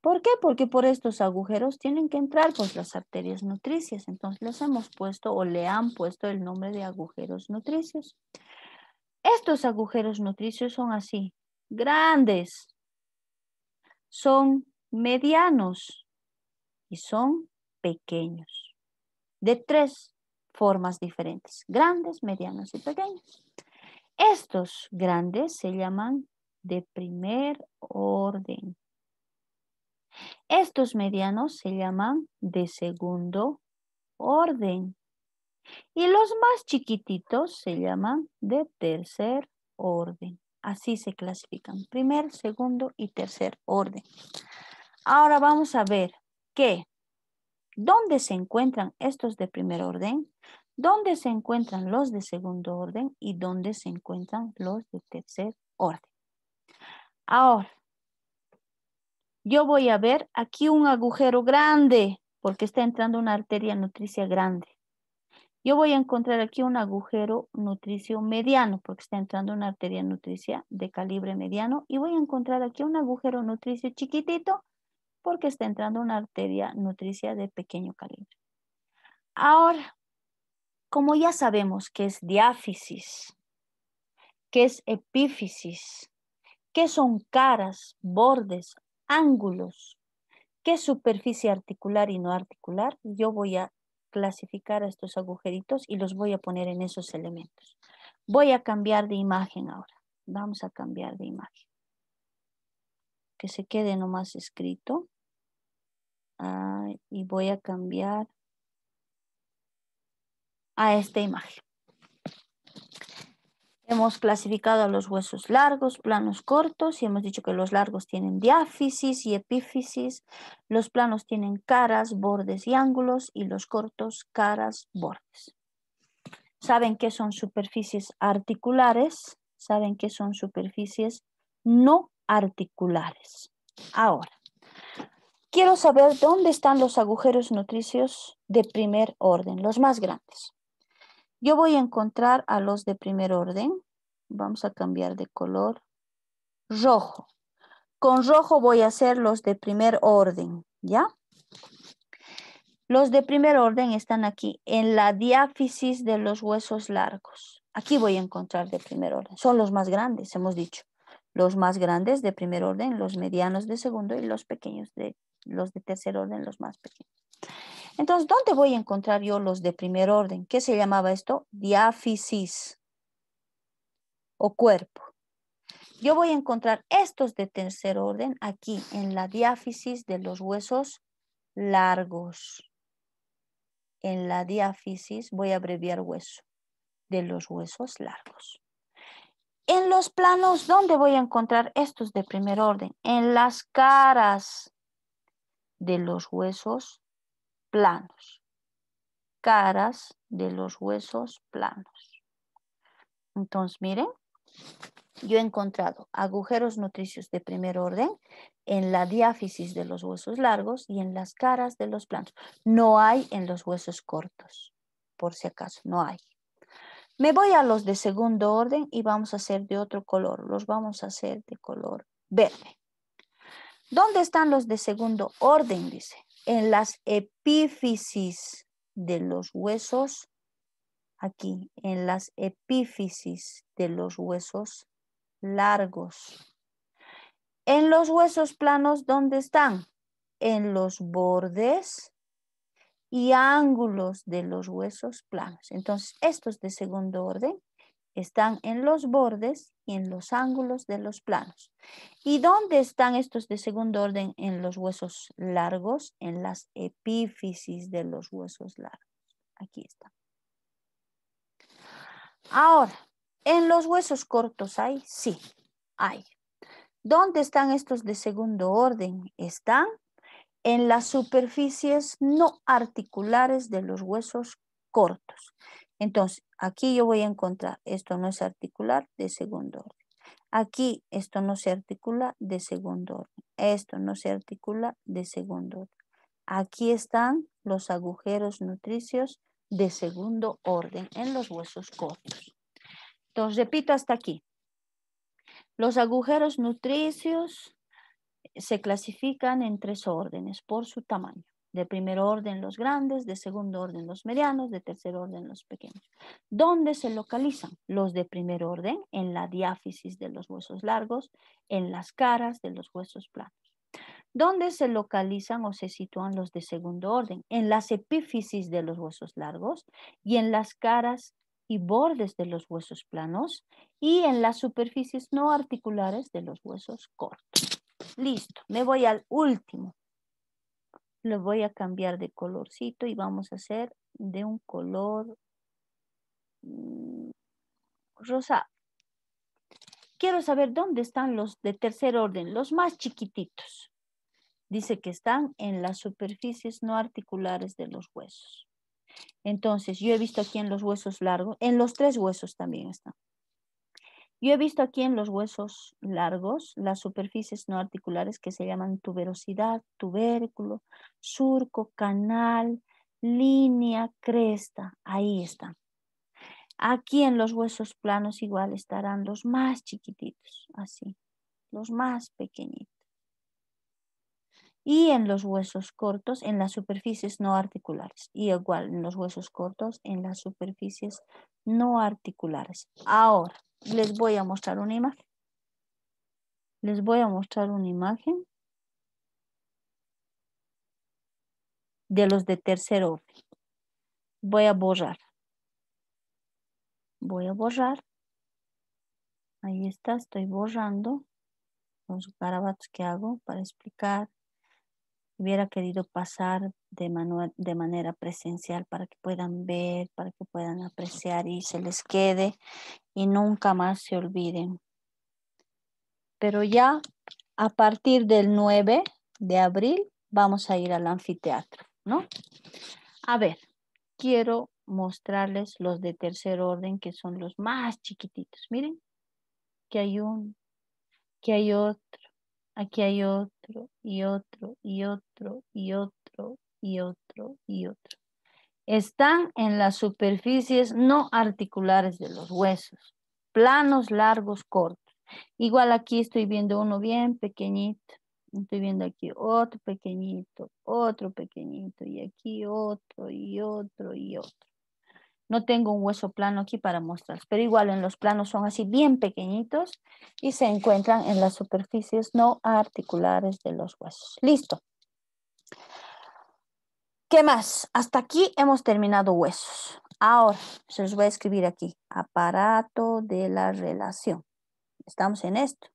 ¿Por qué? Porque por estos agujeros tienen que entrar pues, las arterias nutricias. Entonces les hemos puesto o le han puesto el nombre de agujeros nutricios. Estos agujeros nutricios son así, grandes, son medianos y son pequeños, de tres formas diferentes, grandes, medianos y pequeños. Estos grandes se llaman de primer orden. Estos medianos se llaman de segundo orden. Y los más chiquititos se llaman de tercer orden. Así se clasifican primer, segundo y tercer orden. Ahora vamos a ver qué, ¿dónde se encuentran estos de primer orden? ¿Dónde se encuentran los de segundo orden? ¿Y dónde se encuentran los de tercer orden? Ahora, yo voy a ver aquí un agujero grande, porque está entrando una arteria nutricia grande yo voy a encontrar aquí un agujero nutricio mediano, porque está entrando una arteria nutricia de calibre mediano, y voy a encontrar aquí un agujero nutricio chiquitito, porque está entrando una arteria nutricia de pequeño calibre. Ahora, como ya sabemos que es diáfisis, que es epífisis, que son caras, bordes, ángulos, qué superficie articular y no articular, yo voy a clasificar a estos agujeritos y los voy a poner en esos elementos. Voy a cambiar de imagen ahora. Vamos a cambiar de imagen. Que se quede nomás escrito. y voy a cambiar a esta imagen. Hemos clasificado a los huesos largos, planos cortos y hemos dicho que los largos tienen diáfisis y epífisis, los planos tienen caras, bordes y ángulos y los cortos caras, bordes. Saben que son superficies articulares, saben que son superficies no articulares. Ahora, quiero saber dónde están los agujeros nutricios de primer orden, los más grandes. Yo voy a encontrar a los de primer orden. Vamos a cambiar de color. Rojo. Con rojo voy a hacer los de primer orden, ¿ya? Los de primer orden están aquí, en la diáfisis de los huesos largos. Aquí voy a encontrar de primer orden. Son los más grandes, hemos dicho. Los más grandes de primer orden, los medianos de segundo y los pequeños de los de tercer orden, los más pequeños. Entonces, ¿dónde voy a encontrar yo los de primer orden? ¿Qué se llamaba esto? Diáfisis o cuerpo. Yo voy a encontrar estos de tercer orden aquí en la diáfisis de los huesos largos. En la diáfisis, voy a abreviar hueso, de los huesos largos. En los planos, ¿dónde voy a encontrar estos de primer orden? En las caras de los huesos planos, caras de los huesos planos. Entonces, miren, yo he encontrado agujeros nutricios de primer orden en la diáfisis de los huesos largos y en las caras de los planos. No hay en los huesos cortos, por si acaso, no hay. Me voy a los de segundo orden y vamos a hacer de otro color. Los vamos a hacer de color verde. ¿Dónde están los de segundo orden? Dice en las epífisis de los huesos, aquí, en las epífisis de los huesos largos. En los huesos planos, ¿dónde están? En los bordes y ángulos de los huesos planos. Entonces, estos de segundo orden están en los bordes en los ángulos de los planos. ¿Y dónde están estos de segundo orden? En los huesos largos, en las epífisis de los huesos largos. Aquí está. Ahora, ¿en los huesos cortos hay? Sí, hay. ¿Dónde están estos de segundo orden? Están en las superficies no articulares de los huesos cortos. Entonces, aquí yo voy a encontrar, esto no es articular de segundo orden. Aquí esto no se articula de segundo orden. Esto no se articula de segundo orden. Aquí están los agujeros nutricios de segundo orden en los huesos cortos. Entonces, repito hasta aquí. Los agujeros nutricios se clasifican en tres órdenes por su tamaño. De primer orden los grandes, de segundo orden los medianos, de tercer orden los pequeños. ¿Dónde se localizan los de primer orden? En la diáfisis de los huesos largos, en las caras de los huesos planos. ¿Dónde se localizan o se sitúan los de segundo orden? En las epífisis de los huesos largos y en las caras y bordes de los huesos planos y en las superficies no articulares de los huesos cortos. Listo, me voy al último lo voy a cambiar de colorcito y vamos a hacer de un color mm, rosa. Quiero saber dónde están los de tercer orden, los más chiquititos. Dice que están en las superficies no articulares de los huesos. Entonces, yo he visto aquí en los huesos largos, en los tres huesos también están. Yo he visto aquí en los huesos largos las superficies no articulares que se llaman tuberosidad, tubérculo, surco, canal, línea, cresta. Ahí están. Aquí en los huesos planos igual estarán los más chiquititos, así, los más pequeñitos. Y en los huesos cortos, en las superficies no articulares. Y igual en los huesos cortos, en las superficies no articulares. Ahora, les voy a mostrar una imagen. Les voy a mostrar una imagen de los de tercer Voy a borrar. Voy a borrar. Ahí está, estoy borrando los garabatos que hago para explicar hubiera querido pasar de, manera presencial para que puedan ver, para que puedan apreciar y se les quede y nunca más se olviden. Pero ya a partir del 9 de abril vamos a ir al anfiteatro, ¿no? A ver, quiero mostrarles los de tercer orden que son los más chiquititos. Miren, que hay un, que hay otro, Aquí hay otro y otro y otro y otro y otro y otro. Están en las superficies no articulares de los huesos, planos, largos, cortos. Igual aquí estoy viendo uno bien pequeñito. Estoy viendo aquí otro pequeñito, otro pequeñito y aquí otro y otro y otro. No tengo un hueso plano aquí para mostrar, pero igual en los planos son así bien pequeñitos y se encuentran en las superficies no articulares de los huesos. Listo. ¿Qué más? Hasta aquí hemos terminado huesos. Ahora, se los voy a escribir aquí. Aparato de la relación. Estamos en esto.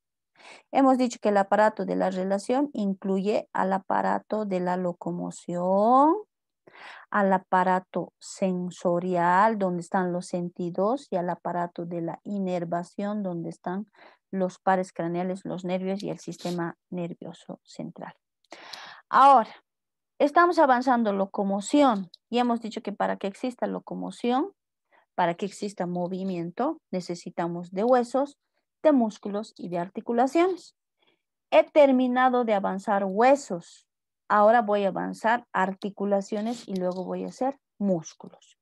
Hemos dicho que el aparato de la relación incluye al aparato de la locomoción, al aparato sensorial, donde están los sentidos, y al aparato de la inervación, donde están los pares craneales, los nervios y el sistema nervioso central. Ahora, estamos avanzando locomoción y hemos dicho que para que exista locomoción, para que exista movimiento, necesitamos de huesos, de músculos y de articulaciones. He terminado de avanzar huesos, Ahora voy a avanzar articulaciones y luego voy a hacer músculos.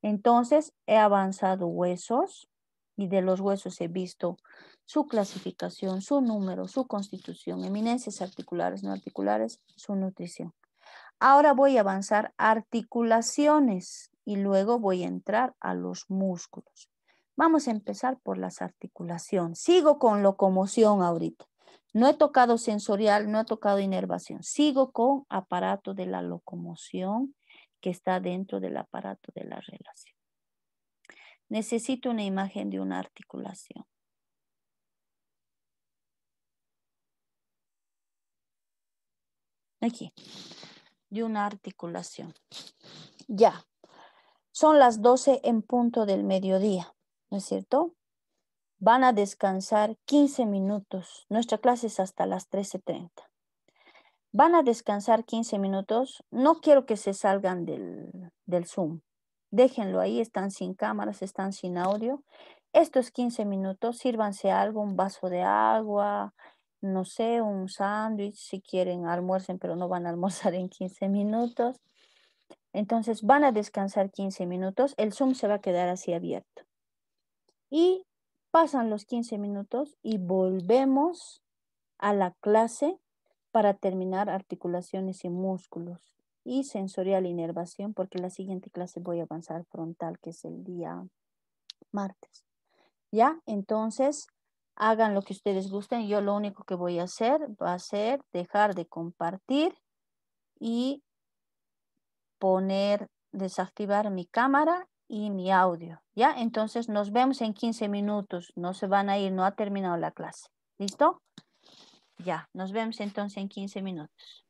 Entonces he avanzado huesos y de los huesos he visto su clasificación, su número, su constitución, eminencias articulares, no articulares, su nutrición. Ahora voy a avanzar articulaciones y luego voy a entrar a los músculos. Vamos a empezar por las articulaciones. Sigo con locomoción ahorita. No he tocado sensorial, no he tocado inervación. Sigo con aparato de la locomoción que está dentro del aparato de la relación. Necesito una imagen de una articulación. Aquí, de una articulación. Ya, son las 12 en punto del mediodía, ¿no es cierto? Van a descansar 15 minutos. Nuestra clase es hasta las 13.30. Van a descansar 15 minutos. No quiero que se salgan del, del Zoom. Déjenlo ahí, están sin cámaras, están sin audio. Estos 15 minutos, sírvanse algo, un vaso de agua, no sé, un sándwich, si quieren almuercen, pero no van a almorzar en 15 minutos. Entonces van a descansar 15 minutos, el Zoom se va a quedar así abierto. Y pasan los 15 minutos y volvemos a la clase para terminar articulaciones y músculos y sensorial inervación, porque la siguiente clase voy a avanzar frontal, que es el día martes. ¿Ya? Entonces, hagan lo que ustedes gusten. Yo lo único que voy a hacer va a ser dejar de compartir y poner, desactivar mi cámara y mi audio, ¿ya? Entonces nos vemos en 15 minutos, no se van a ir, no ha terminado la clase, ¿listo? Ya, nos vemos entonces en 15 minutos.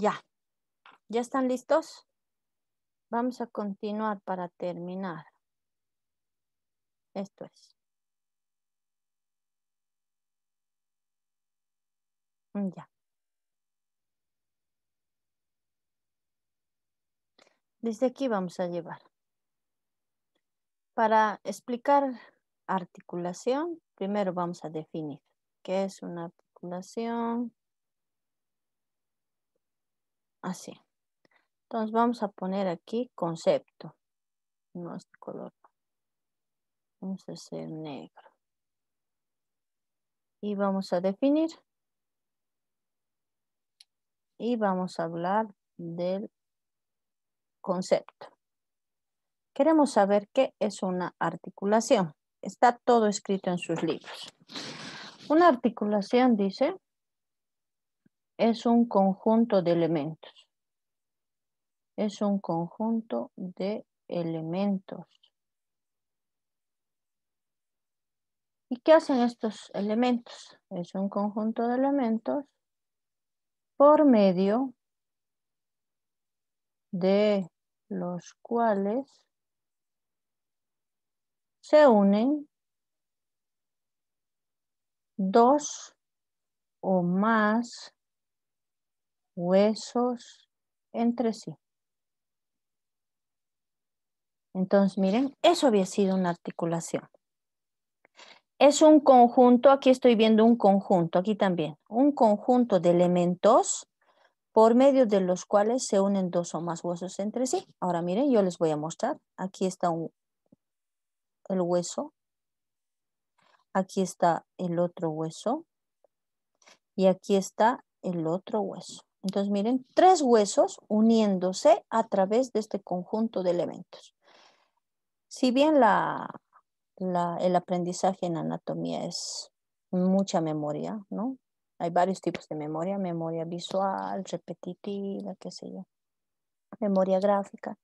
Ya, ¿ya están listos? Vamos a continuar para terminar. Esto es. Mm, ya. Desde aquí vamos a llevar. Para explicar articulación, primero vamos a definir qué es una articulación, así. Entonces vamos a poner aquí concepto. nuestro color. Vamos a hacer negro. Y vamos a definir. Y vamos a hablar del concepto. Queremos saber qué es una articulación. Está todo escrito en sus libros. Una articulación, dice, es un conjunto de elementos es un conjunto de elementos. ¿Y qué hacen estos elementos? Es un conjunto de elementos por medio de los cuales se unen dos o más huesos entre sí. Entonces, miren, eso había sido una articulación. Es un conjunto, aquí estoy viendo un conjunto, aquí también, un conjunto de elementos por medio de los cuales se unen dos o más huesos entre sí. Ahora miren, yo les voy a mostrar. Aquí está el hueso, aquí está el otro hueso y aquí está el otro hueso. Entonces miren, tres huesos uniéndose a través de este conjunto de elementos si bien el aprendizaje en anatomía es mucha memoria, ¿no? Hay varios tipos de memoria, memoria visual, repetitiva, qué sé yo, memoria gráfica.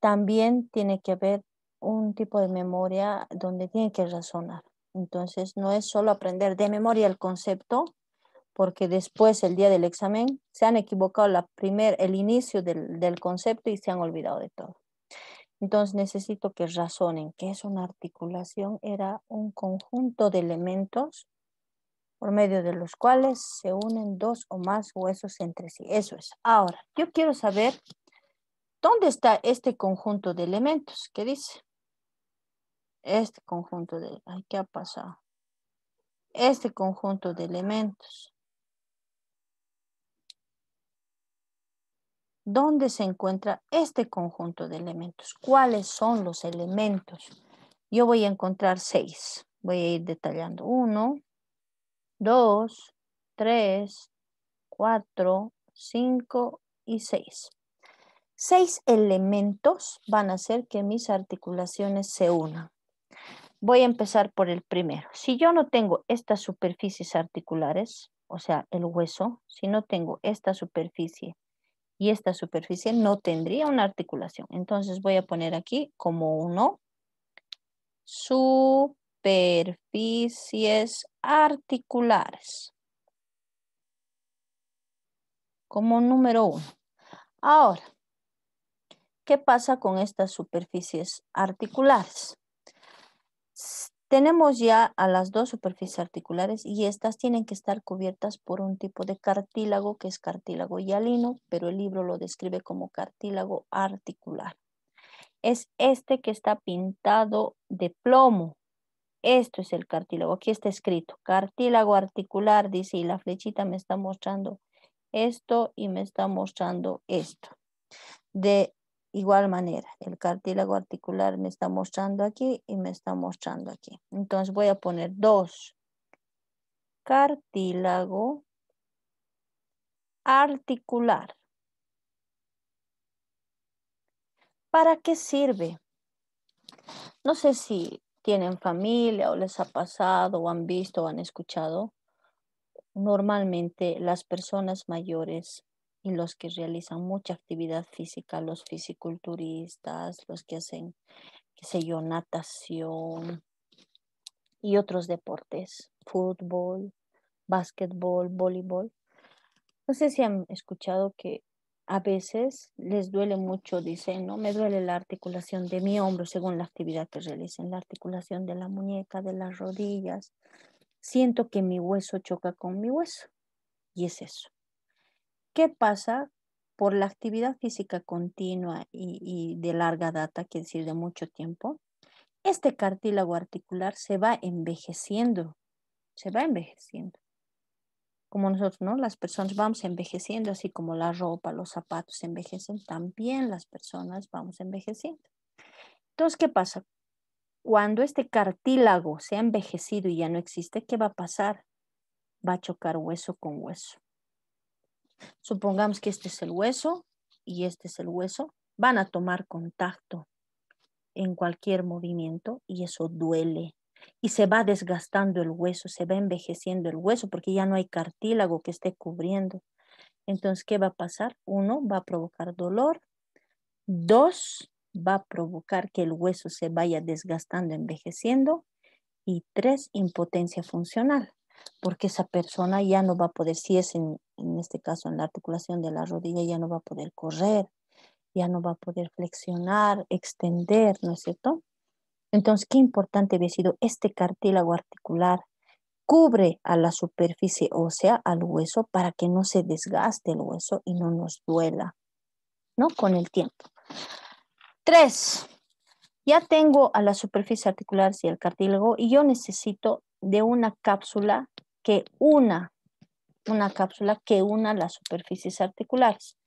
También tiene que haber un tipo de memoria donde tiene que razonar. Entonces, no es solo aprender de memoria el concepto, porque después, el día del examen, se han equivocado la primer, el inicio del concepto y se han olvidado de todo. Entonces necesito que razonen que es una articulación, era un conjunto de elementos por medio de los cuales se unen dos o más huesos entre sí. Eso es. Ahora, yo quiero saber dónde está este conjunto de elementos. ¿Qué dice? Este conjunto de... Ay, ¿qué ha pasado? Este conjunto de elementos. dónde se encuentra este conjunto de elementos, cuáles son los elementos. Yo voy a encontrar seis. Voy a ir detallando. Uno, dos, tres, cuatro, cinco y seis. Seis elementos van a hacer que mis articulaciones se unan. Voy a empezar por el primero. Si yo no tengo estas superficies articulares, o sea, el hueso, si no tengo esta superficie y esta superficie no tendría una articulación. Entonces voy a poner aquí como uno, superficies articulares. Como número uno. Ahora, ¿qué pasa con estas superficies articulares? Tenemos ya a las dos superficies articulares y estas tienen que estar cubiertas por un tipo de cartílago que es cartílago hialino, pero el libro lo describe como cartílago articular. Es este que está pintado de plomo. Esto es el cartílago. Aquí está escrito cartílago articular, dice, y la flechita me está mostrando esto y me está mostrando esto. De igual manera, el cartílago articular me está mostrando aquí y me está mostrando aquí. Entonces voy a poner dos. Cartílago articular. ¿Para qué sirve? No sé si tienen familia o les ha pasado o han visto o han escuchado. Normalmente las personas mayores y los que realizan mucha actividad física, los fisiculturistas, los que hacen, qué sé yo, natación y otros deportes, fútbol, básquetbol, voleibol. No sé si han escuchado que a veces les duele mucho, dicen, ¿no? Me duele la articulación de mi hombro según la actividad que realicen, la articulación de la muñeca, de las rodillas. Siento que mi hueso choca con mi hueso. Y es eso. ¿Qué pasa? Por la actividad física continua y, de larga data, quiere decir de mucho tiempo, este cartílago articular se va envejeciendo, se va envejeciendo. Como nosotros, ¿no? Las personas vamos envejeciendo, así como la ropa, los zapatos envejecen, también las personas vamos envejeciendo. Entonces, ¿qué pasa? Cuando este cartílago se ha envejecido y ya no existe, ¿qué va a pasar? Va a chocar hueso con hueso. Supongamos que este es el hueso y este es el hueso. Van a tomar contacto en cualquier movimiento y eso duele. Y se va desgastando el hueso, se va envejeciendo el hueso porque ya no hay cartílago que esté cubriendo. Entonces, ¿qué va a pasar? Uno, va a provocar dolor. Dos, va a provocar que el hueso se vaya desgastando, envejeciendo. Y tres, impotencia funcional, porque esa persona ya no va a poder, si es en, en este caso en la articulación de la rodilla, ya no va a poder correr, ya no va a poder flexionar, extender, ¿no es cierto? Entonces, qué importante había sido este cartílago articular. Cubre a la superficie ósea, al hueso, para que no se desgaste el hueso y no nos duela, ¿no? Con el tiempo. Tres, ya tengo a la superficie articular y el cartílago y yo necesito de una cápsula que una una cápsula que una las superficies articulares.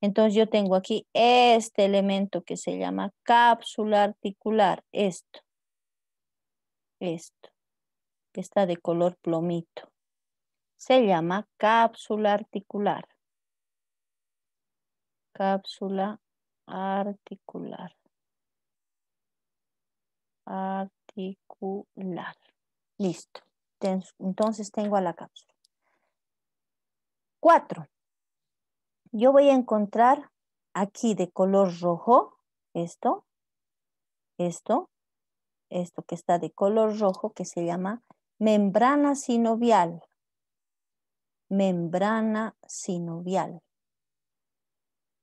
Entonces yo tengo aquí este elemento que se llama cápsula articular, esto, esto, está de color plomito. Se llama cápsula articular. Cápsula articular. Articular. Listo. Entonces tengo a la cápsula. Cuatro, Yo voy a encontrar aquí de color rojo, esto, esto, esto que está de color rojo, que se llama membrana sinovial. Membrana sinovial.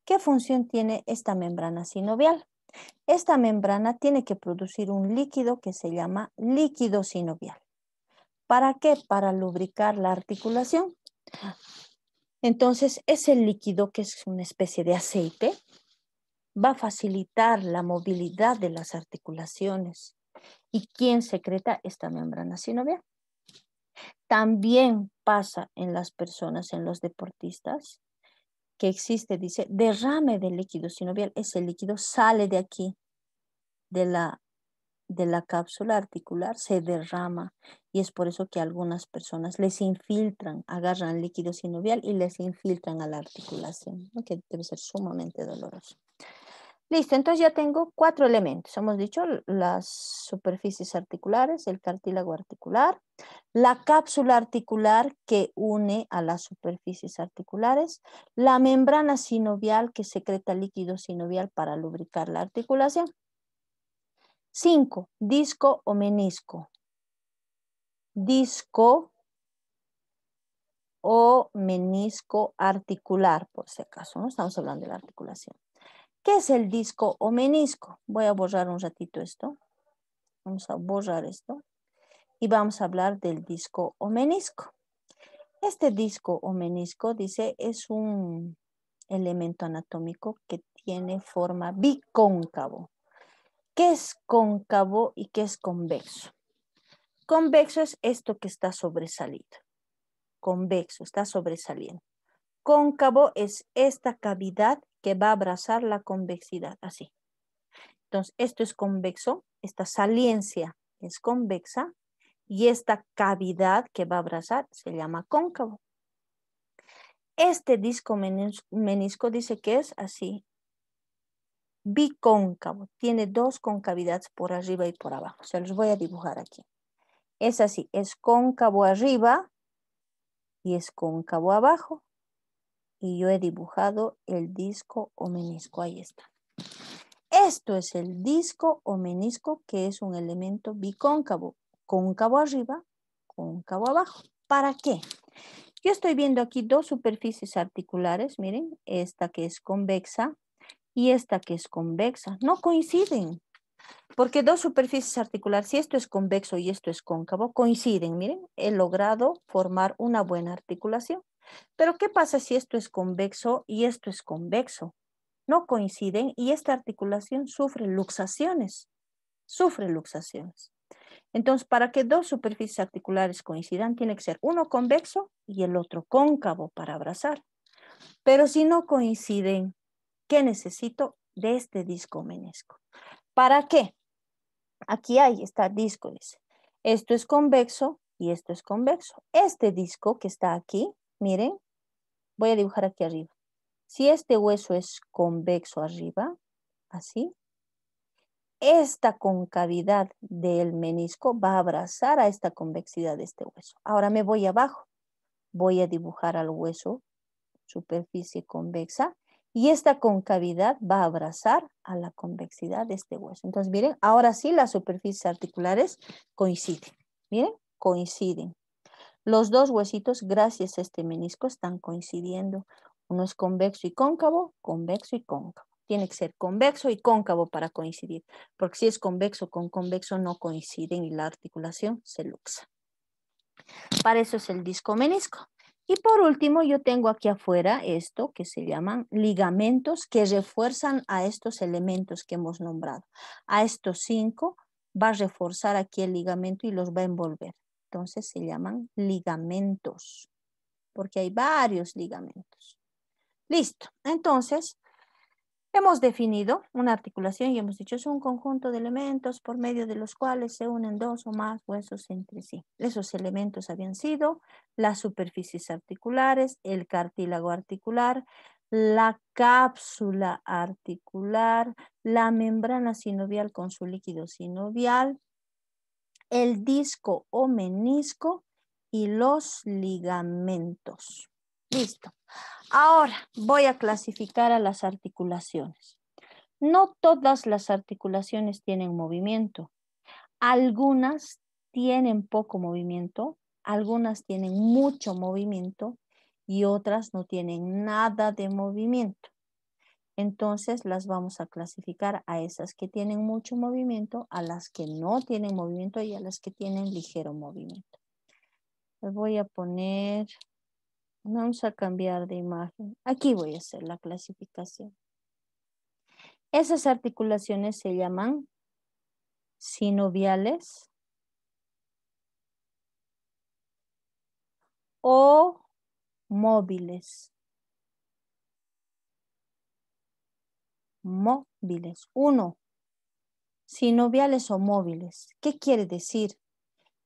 ¿Qué función tiene esta membrana sinovial? Esta membrana tiene que producir un líquido que se llama líquido sinovial. ¿Para qué? Para lubricar la articulación. Entonces, ese líquido, que es una especie de aceite, va a facilitar la movilidad de las articulaciones. ¿Y quién secreta esta membrana sinovial? También pasa en las personas, en los deportistas, que existe, dice, derrame del líquido sinovial. Ese líquido sale de aquí, de la de la cápsula articular se derrama y es por eso que algunas personas les infiltran, agarran líquido sinovial y les infiltran a la articulación, que debe ser sumamente doloroso. Listo, entonces ya tengo cuatro elementos. Hemos dicho las superficies articulares, el cartílago articular, la cápsula articular que une a las superficies articulares, la membrana sinovial que secreta líquido sinovial para lubricar la articulación Cinco, Disco o menisco. Disco o menisco articular, por si acaso, no estamos hablando de la articulación. ¿Qué es el disco o menisco? Voy a borrar un ratito esto. Vamos a borrar esto. Y vamos a hablar del disco o menisco. Este disco o menisco, dice, es un elemento anatómico que tiene forma bicóncavo. ¿Qué es cóncavo y qué es convexo? Convexo es esto que está sobresalido. Convexo, está sobresaliendo. Cóncavo es esta cavidad que va a abrazar la convexidad, así. Entonces, esto es convexo, esta saliencia es convexa y esta cavidad que va a abrazar se llama cóncavo. Este disco menisco dice que es así, bicóncavo, tiene dos concavidades por arriba y por abajo. Se los voy a dibujar aquí. Es así, es cóncavo arriba y es cóncavo abajo. Y yo he dibujado el disco o menisco, ahí está. Esto es el disco o menisco que es un elemento bicóncavo, cóncavo arriba, cóncavo abajo. ¿Para qué? Yo estoy viendo aquí dos superficies articulares, miren, esta que es convexa y esta que es convexa. No coinciden, porque dos superficies articulares, si esto es convexo y esto es cóncavo, coinciden. Miren, he logrado formar una buena articulación. Pero ¿qué pasa si esto es convexo y esto es convexo? No coinciden y esta articulación sufre luxaciones. Sufre luxaciones. Entonces, para que dos superficies articulares coincidan, tiene que ser uno convexo y el otro cóncavo para abrazar. Pero si no coinciden, ¿Qué necesito de este disco menisco? ¿Para qué? Aquí hay, está disco, dice. Esto es convexo y esto es convexo. Este disco que está aquí, miren, voy a dibujar aquí arriba. Si este hueso es convexo arriba, así, esta concavidad del menisco va a abrazar a esta convexidad de este hueso. Ahora me voy abajo. Voy a dibujar al hueso superficie convexa y esta concavidad va a abrazar a la convexidad de este hueso. Entonces, miren, ahora sí las superficies articulares coinciden. Miren, coinciden. Los dos huesitos, gracias a este menisco, están coincidiendo. Uno es convexo y cóncavo, convexo y cóncavo. Tiene que ser convexo y cóncavo para coincidir, porque si es convexo con convexo no coinciden y la articulación se luxa. Para eso es el disco menisco. Y por último, yo tengo aquí afuera esto que se llaman ligamentos que refuerzan a estos elementos que hemos nombrado. A estos cinco va a reforzar aquí el ligamento y los va a envolver. Entonces se llaman ligamentos, porque hay varios ligamentos. Listo. Entonces, Hemos definido una articulación y hemos dicho es un conjunto de elementos por medio de los cuales se unen dos o más huesos entre sí. Esos elementos habían sido las superficies articulares, el cartílago articular, la cápsula articular, la membrana sinovial con su líquido sinovial, el disco o menisco y los ligamentos. Listo. Ahora voy a clasificar a las articulaciones. No todas las articulaciones tienen movimiento. Algunas tienen poco movimiento, algunas tienen mucho movimiento y otras no tienen nada de movimiento. Entonces las vamos a clasificar a esas que tienen mucho movimiento, a las que no tienen movimiento y a las que tienen ligero movimiento. Les voy a poner Vamos a cambiar de imagen. Aquí voy a hacer la clasificación. Esas articulaciones se llaman sinoviales o móviles. Móviles. Uno, sinoviales o móviles. ¿Qué quiere decir?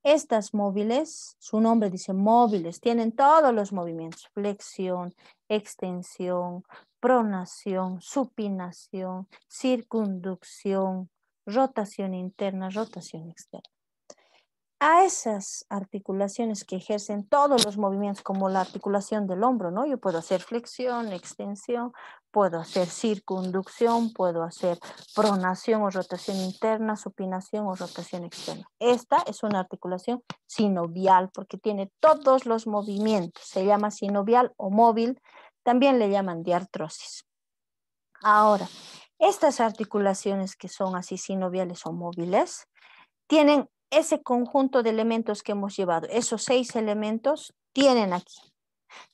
Estas móviles, su nombre dice móviles, tienen todos los movimientos, flexión, extensión, pronación, supinación, circunducción, rotación interna, rotación externa. A esas articulaciones que ejercen todos los movimientos, como la articulación del hombro, ¿no? Yo puedo hacer flexión, extensión, puedo hacer circunducción, puedo hacer pronación o rotación interna, supinación o rotación externa. Esta es una articulación sinovial porque tiene todos los movimientos. Se llama sinovial o móvil, también le llaman diartrosis. Ahora, estas articulaciones que son así sinoviales o móviles tienen ese conjunto de elementos que hemos llevado. Esos seis elementos tienen aquí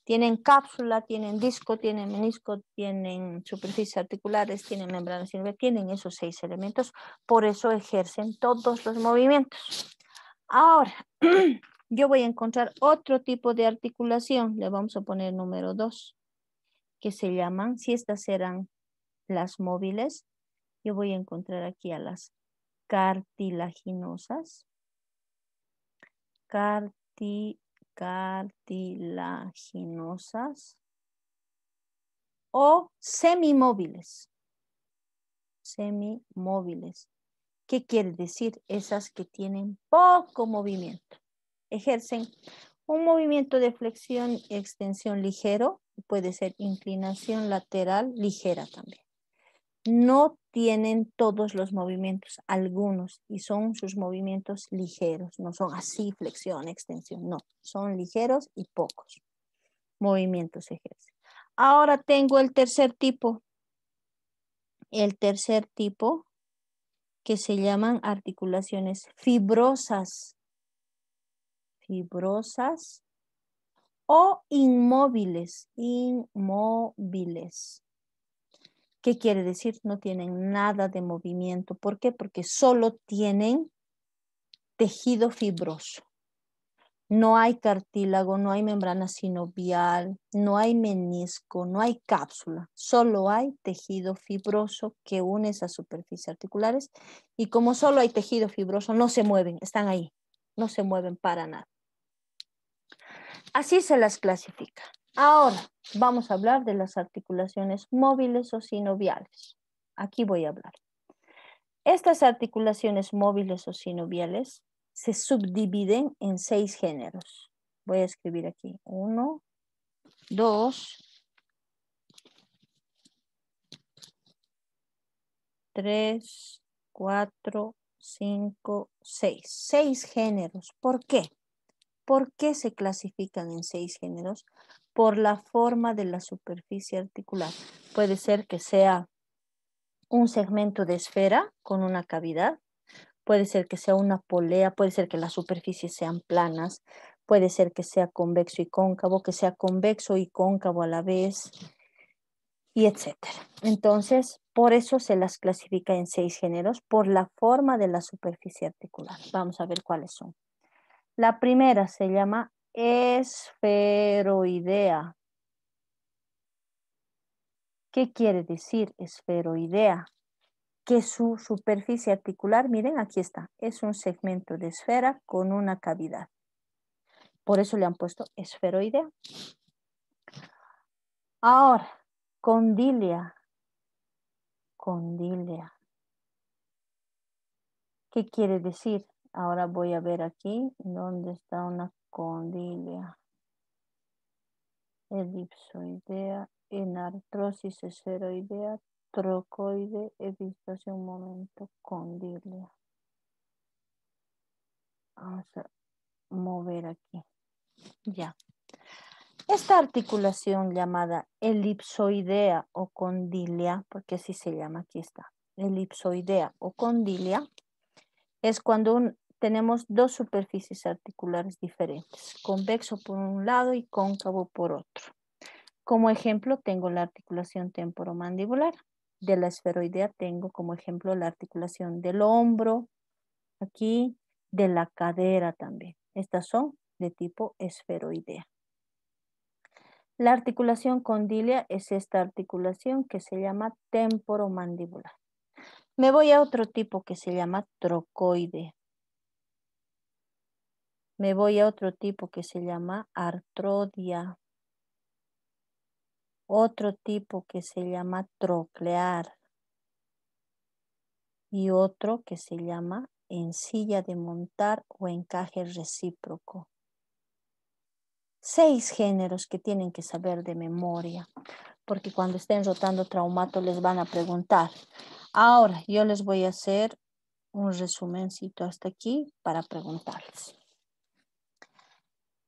tienen cápsula, tienen disco, tienen menisco, tienen superficies articulares, tienen membrana silvia, tienen esos seis elementos, por eso ejercen todos los movimientos. Ahora, yo voy a encontrar otro tipo de articulación, le vamos a poner número dos. que se llaman, si estas eran las móviles, yo voy a encontrar aquí a las cartilaginosas, cartilaginosas cartilaginosas o semimóviles. Semimóviles. ¿Qué quiere decir? Esas que tienen poco movimiento. Ejercen un movimiento de flexión y extensión ligero, puede ser inclinación lateral ligera también no tienen todos los movimientos, algunos, y son sus movimientos ligeros, no son así, flexión, extensión, no, son ligeros y pocos movimientos ejercen. Ahora tengo el tercer tipo, el tercer tipo que se llaman articulaciones fibrosas, fibrosas o inmóviles, inmóviles. ¿Qué quiere decir? No tienen nada de movimiento. ¿Por qué? Porque solo tienen tejido fibroso. No hay cartílago, no hay membrana sinovial, no hay menisco, no hay cápsula, solo hay tejido fibroso que une esas superficies articulares y como solo hay tejido fibroso no se mueven, están ahí, no se mueven para nada. Así se las clasifica. Ahora vamos a hablar de las articulaciones móviles o sinoviales. Aquí voy a hablar. Estas articulaciones móviles o sinoviales se subdividen en seis géneros. Voy a escribir aquí. Uno, dos, tres, cuatro, cinco, seis. Seis géneros. ¿Por qué? ¿Por qué se clasifican en seis géneros? por la forma de la superficie articular. Puede ser que sea un segmento de esfera con una cavidad, puede ser que sea una polea, puede ser que las superficies sean planas, puede ser que sea convexo y cóncavo, que sea convexo y cóncavo a la vez, y etc. Entonces, por eso se las clasifica en seis géneros, por la forma de la superficie articular. Vamos a ver cuáles son. La primera se llama Esferoidea. ¿Qué quiere decir esferoidea? Que su superficie articular, miren, aquí está, es un segmento de esfera con una cavidad. Por eso le han puesto esferoidea. Ahora, condilia. Condilia. ¿Qué quiere decir? Ahora voy a ver aquí dónde está una condilia elipsoidea, en artrosis trocoide, he visto hace un momento condilia. Vamos a mover aquí. Ya. Esta articulación llamada elipsoidea o condilia, porque así se llama, aquí está, elipsoidea o condilia, es cuando un tenemos dos superficies articulares diferentes, convexo por un lado y cóncavo por otro. Como ejemplo tengo la articulación temporomandibular, de la esferoidea tengo como ejemplo la articulación del hombro, aquí de la cadera también. Estas son de tipo esferoidea. La articulación condilia es esta articulación que se llama temporomandibular. Me voy a otro tipo que se llama trocoidea. Me voy a otro tipo que se llama artrodia. Otro tipo que se llama troclear. Y otro que se llama encilla de montar o encaje recíproco. Seis géneros que tienen que saber de memoria, porque cuando estén rotando traumato les van a preguntar. Ahora yo les voy a hacer un resumencito hasta aquí para preguntarles.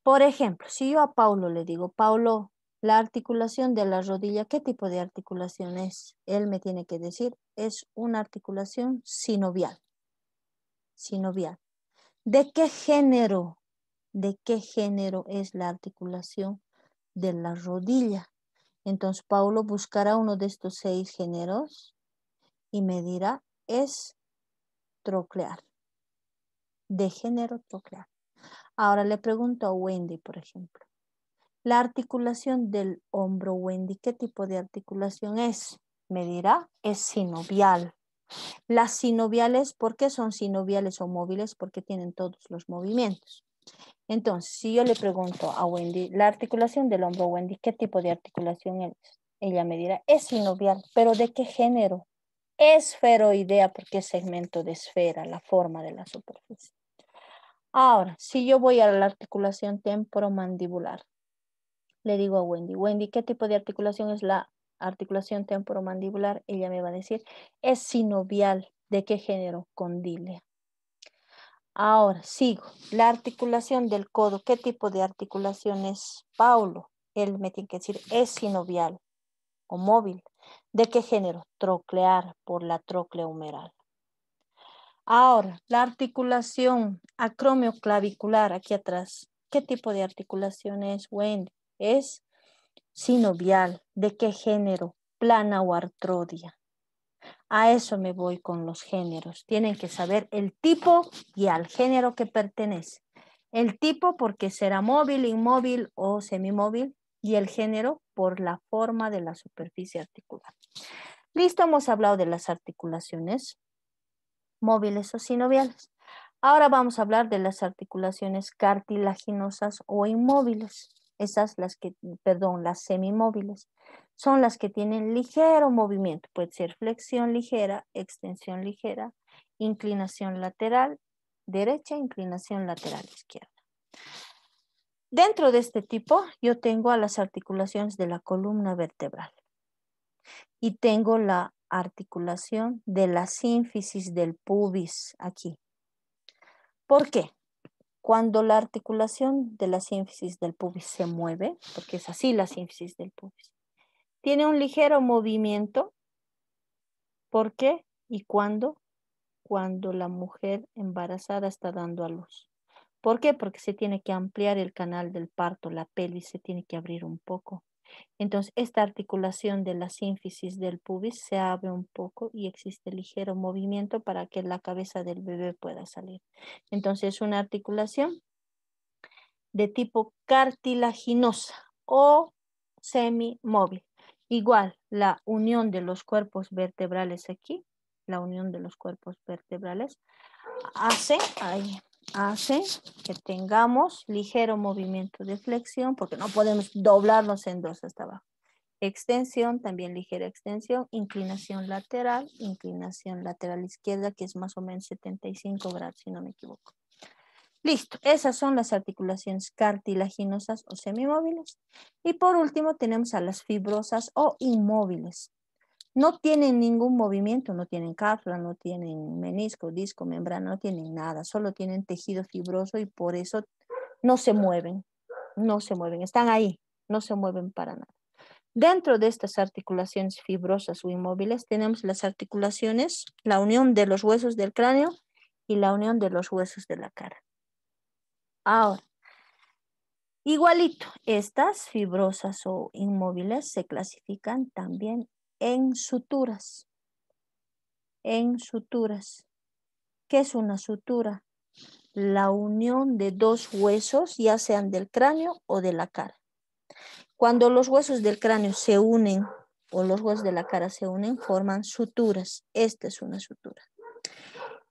Por ejemplo, si yo a Paulo le digo, Paulo, la articulación de la rodilla, ¿qué tipo de articulación es? Él me tiene que decir, es una articulación sinovial. Sinovial. ¿De qué género? ¿De qué género es la articulación de la rodilla? Entonces, Paulo buscará uno de estos seis géneros y me dirá, es troclear. De género troclear. Ahora le pregunto a Wendy, por ejemplo. La articulación del hombro, Wendy, ¿qué tipo de articulación es? Me dirá, es sinovial. Las sinoviales, ¿por qué son sinoviales o móviles? Porque tienen todos los movimientos. Entonces, si yo le pregunto a Wendy, la articulación del hombro, Wendy, ¿qué tipo de articulación es? Ella me dirá, es sinovial, pero ¿de qué género? Esferoidea, porque es segmento de esfera, la forma de la superficie. Ahora, si yo voy a la articulación temporomandibular, le digo a Wendy, Wendy, ¿qué tipo de articulación es la articulación temporomandibular? Ella me va a decir, es sinovial. ¿De qué género? Condilia. Ahora, sigo. La articulación del codo, ¿qué tipo de articulación es? Paulo, él me tiene que decir, es sinovial o móvil. ¿De qué género? Troclear por la troclea humeral. Ahora, la articulación acromioclavicular aquí atrás. ¿Qué tipo de articulación es, Wendy? Es sinovial. ¿De qué género? Plana o artrodia. A eso me voy con los géneros. Tienen que saber el tipo y al género que pertenece. El tipo porque será móvil, inmóvil o semimóvil y el género por la forma de la superficie articular. Listo, hemos hablado de las articulaciones móviles o sinoviales. Ahora vamos a hablar de las articulaciones cartilaginosas o inmóviles. Esas las que, perdón, las semimóviles. Son las que tienen ligero movimiento. Puede ser flexión ligera, extensión ligera, inclinación lateral derecha, inclinación lateral izquierda. Dentro de este tipo, yo tengo a las articulaciones de la columna vertebral y tengo la articulación de la sínfisis del pubis aquí. ¿Por qué? Cuando la articulación de la sínfisis del pubis se mueve, porque es así la sínfisis del pubis, tiene un ligero movimiento. ¿Por qué? ¿Y cuándo? Cuando la mujer embarazada está dando a luz. ¿Por qué? Porque se tiene que ampliar el canal del parto, la pelvis se tiene que abrir un poco. Entonces, esta articulación de la sínfisis del pubis se abre un poco y existe ligero movimiento para que la cabeza del bebé pueda salir. Entonces, es una articulación de tipo cartilaginosa o semimóvil. Igual, la unión de los cuerpos vertebrales aquí, la unión de los cuerpos vertebrales hace, ahí, hace que tengamos ligero movimiento de flexión, porque no podemos doblarnos en dos hasta abajo. Extensión, también ligera extensión, inclinación lateral, inclinación lateral izquierda, que es más o menos 75 grados, si no me equivoco. Listo, esas son las articulaciones cartilaginosas o semimóviles. Y por último tenemos a las fibrosas o inmóviles no tienen ningún movimiento, no tienen cápsula, no tienen menisco, disco, membrana, no tienen nada, solo tienen tejido fibroso y por eso no se mueven, no se mueven, están ahí, no se mueven para nada. Dentro de estas articulaciones fibrosas o inmóviles tenemos las articulaciones, la unión de los huesos del cráneo y la unión de los huesos de la cara. Ahora, Igualito, estas fibrosas o inmóviles se clasifican también en suturas. En suturas. ¿Qué es una sutura? La unión de dos huesos, ya sean del cráneo o de la cara. Cuando los huesos del cráneo se unen o los huesos de la cara se unen, forman suturas. Esta es una sutura.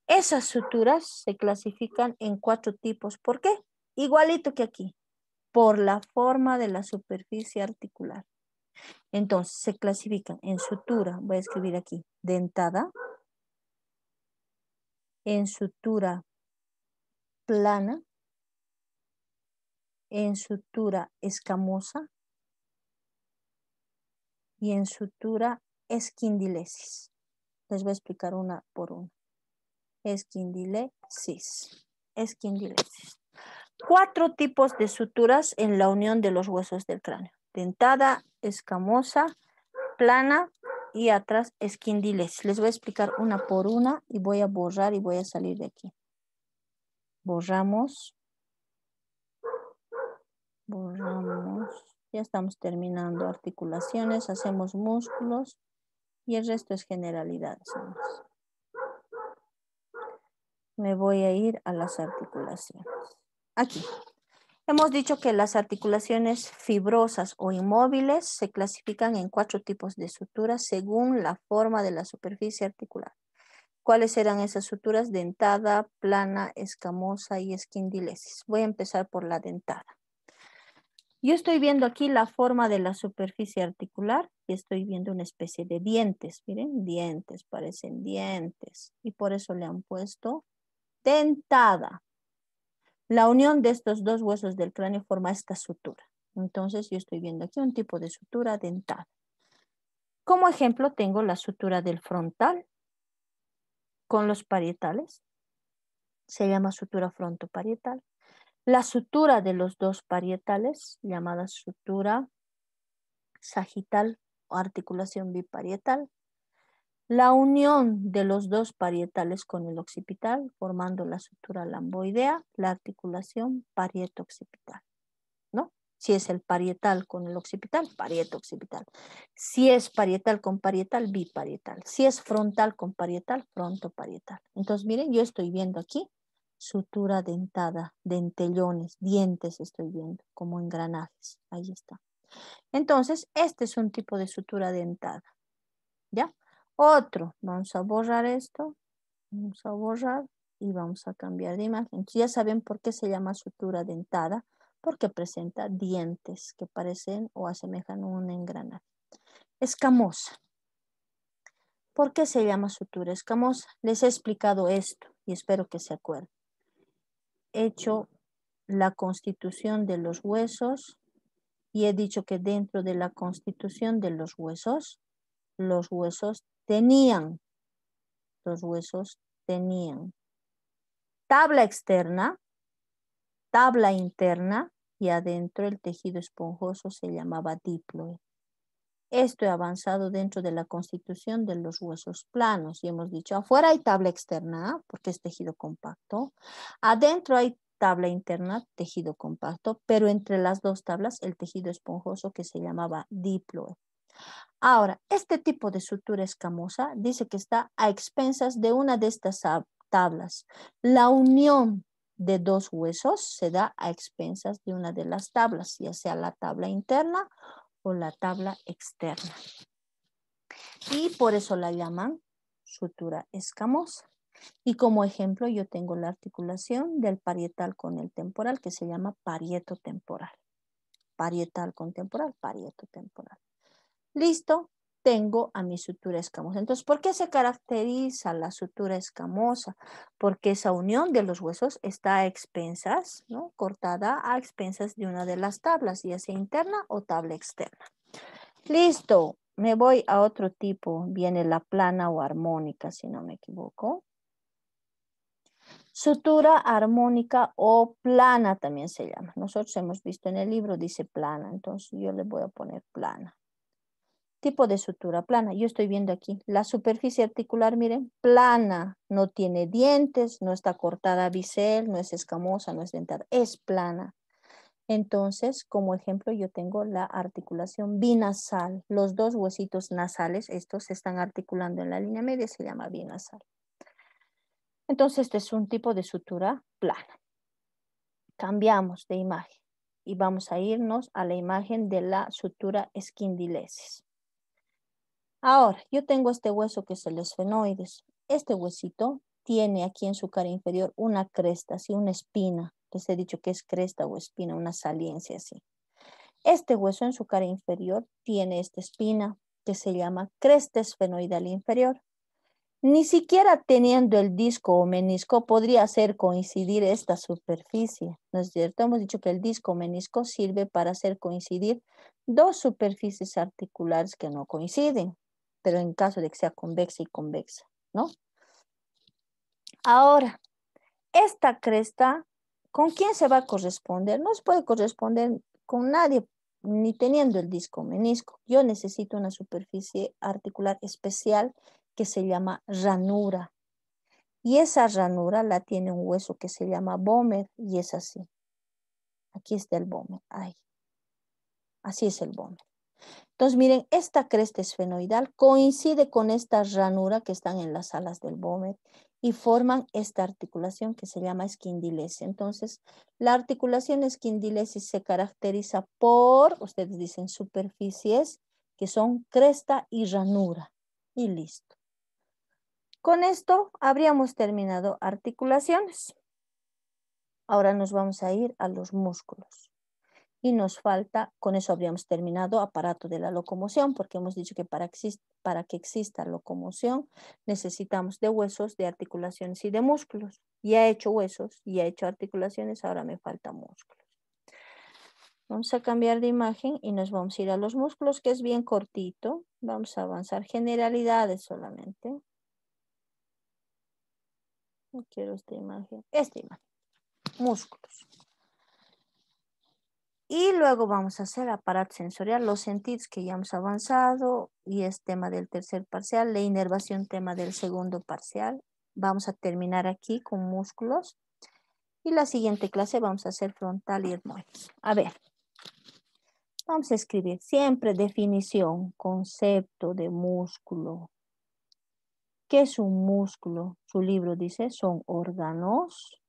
Esas suturas se clasifican en cuatro tipos. ¿Por qué? Igualito que aquí. Por la forma de la superficie articular. Entonces se clasifican en sutura, voy a escribir aquí, dentada, en sutura plana, en sutura escamosa y en sutura esquindilesis. Les voy a explicar una por una. Esquindilesis. Esquindilesis. Cuatro tipos de suturas en la unión de los huesos del cráneo dentada, escamosa, plana y atrás esquindiles. Les voy a explicar una por una y voy a borrar y voy a salir de aquí. Borramos. Borramos. Ya estamos terminando articulaciones, hacemos músculos y el resto es generalidades. Me voy a ir a las articulaciones. Aquí. Hemos dicho que las articulaciones fibrosas o inmóviles se clasifican en cuatro tipos de suturas según la forma de la superficie articular. ¿Cuáles eran esas suturas? Dentada, plana, escamosa y esquindilesis. Voy a empezar por la dentada. Yo estoy viendo aquí la forma de la superficie articular y estoy viendo una especie de dientes. Miren, dientes, parecen dientes. Y por eso le han puesto dentada. La unión de estos dos huesos del cráneo forma esta sutura. Entonces yo estoy viendo aquí un tipo de sutura dentada. Como ejemplo tengo la sutura del frontal con los parietales. Se llama sutura frontoparietal. La sutura de los dos parietales, llamada sutura sagital o articulación biparietal la unión de los dos parietales con el occipital, formando la sutura lamboidea, la articulación parieto-occipital. ¿no? Si es el parietal con el occipital, parieto-occipital. Si es parietal con parietal, biparietal. Si es frontal con parietal, frontoparietal. Entonces, miren, yo estoy viendo aquí sutura dentada, dentellones, dientes estoy viendo, como engranajes. Ahí está. Entonces, este es un tipo de sutura dentada. ¿Ya? Otro, vamos a borrar esto, vamos a borrar y vamos a cambiar de imagen. ya saben por qué se llama sutura dentada, porque presenta dientes que parecen o asemejan un engranaje. Escamosa. ¿Por qué se llama sutura escamosa? Les he explicado esto y espero que se acuerden. He hecho la constitución de los huesos y he dicho que dentro de la constitución de los huesos, los huesos tenían. Los huesos tenían. Tabla externa, tabla interna y adentro el tejido esponjoso se llamaba diploe. Esto he avanzado dentro de la constitución de los huesos planos y hemos dicho afuera hay tabla externa porque es tejido compacto, adentro hay tabla interna, tejido compacto, pero entre las dos tablas el tejido esponjoso que se llamaba diploe. Ahora, este tipo de sutura escamosa dice que está a expensas de una de estas tablas. La unión de dos huesos se da a expensas de una de las tablas, ya sea la tabla interna o la tabla externa. Y por eso la llaman sutura escamosa. Y como ejemplo yo tengo la articulación del parietal con el temporal que se llama parieto temporal. Parietal con temporal, parieto temporal. Listo, tengo a mi sutura escamosa. Entonces, ¿por qué se caracteriza la sutura escamosa? Porque esa unión de los huesos está a expensas, ¿no? cortada a expensas de una de las tablas, ya sea interna o tabla externa. Listo, me voy a otro tipo. Viene la plana o armónica, si no me equivoco. Sutura armónica o plana también se llama. Nosotros hemos visto en el libro, dice plana, entonces yo le voy a poner plana. Tipo de sutura plana. Yo estoy viendo aquí la superficie articular, miren, plana. No tiene dientes, no está cortada bisel, no es escamosa, no es dentada. Es plana. Entonces, como ejemplo, yo tengo la articulación binasal. Los dos huesitos nasales, estos se están articulando en la línea media, se llama binasal. Entonces, este es un tipo de sutura plana. Cambiamos de imagen y vamos a irnos a la imagen de la sutura esquindilesis. Ahora, yo tengo este hueso que es el esfenoides. Este huesito tiene aquí en su cara inferior una cresta, así una espina. Les he dicho que es cresta o espina, una saliencia así. Este hueso en su cara inferior tiene esta espina que se llama cresta esfenoidal inferior. Ni siquiera teniendo el disco o menisco podría hacer coincidir esta superficie, ¿no es cierto? Hemos dicho que el disco o menisco sirve para hacer coincidir dos superficies articulares que no coinciden pero en caso de que sea convexa y convexa, ¿no? Ahora, esta cresta, ¿con quién se va a corresponder? No se puede corresponder con nadie, ni teniendo el disco menisco. Yo necesito una superficie articular especial que se llama ranura. Y esa ranura la tiene un hueso que se llama bómer y es así. Aquí está el bómer, ahí. Así es el bómer. Entonces, miren, esta cresta esfenoidal coincide con esta ranura que están en las alas del vómito y forman esta articulación que se llama esquindilesis. Entonces, la articulación esquindilesis se caracteriza por, ustedes dicen, superficies que son cresta y ranura. Y listo. Con esto habríamos terminado articulaciones. Ahora nos vamos a ir a los músculos y nos falta, con eso habíamos terminado, aparato de la locomoción, porque hemos dicho que para, para que exista locomoción necesitamos de huesos, de articulaciones y de músculos. Ya he hecho huesos, ya he hecho articulaciones, ahora me falta músculos. Vamos a cambiar de imagen y nos vamos a ir a los músculos, que es bien cortito. Vamos a avanzar generalidades solamente. No quiero esta imagen, esta imagen, músculos. Y luego vamos a hacer aparato sensorial, los sentidos que ya hemos avanzado y es tema del tercer parcial, la inervación tema del segundo parcial. Vamos a terminar aquí con músculos. Y la siguiente clase vamos a hacer frontal y hermoso. A ver, vamos a escribir siempre definición, concepto de músculo. ¿Qué es un músculo? Su libro dice son órganos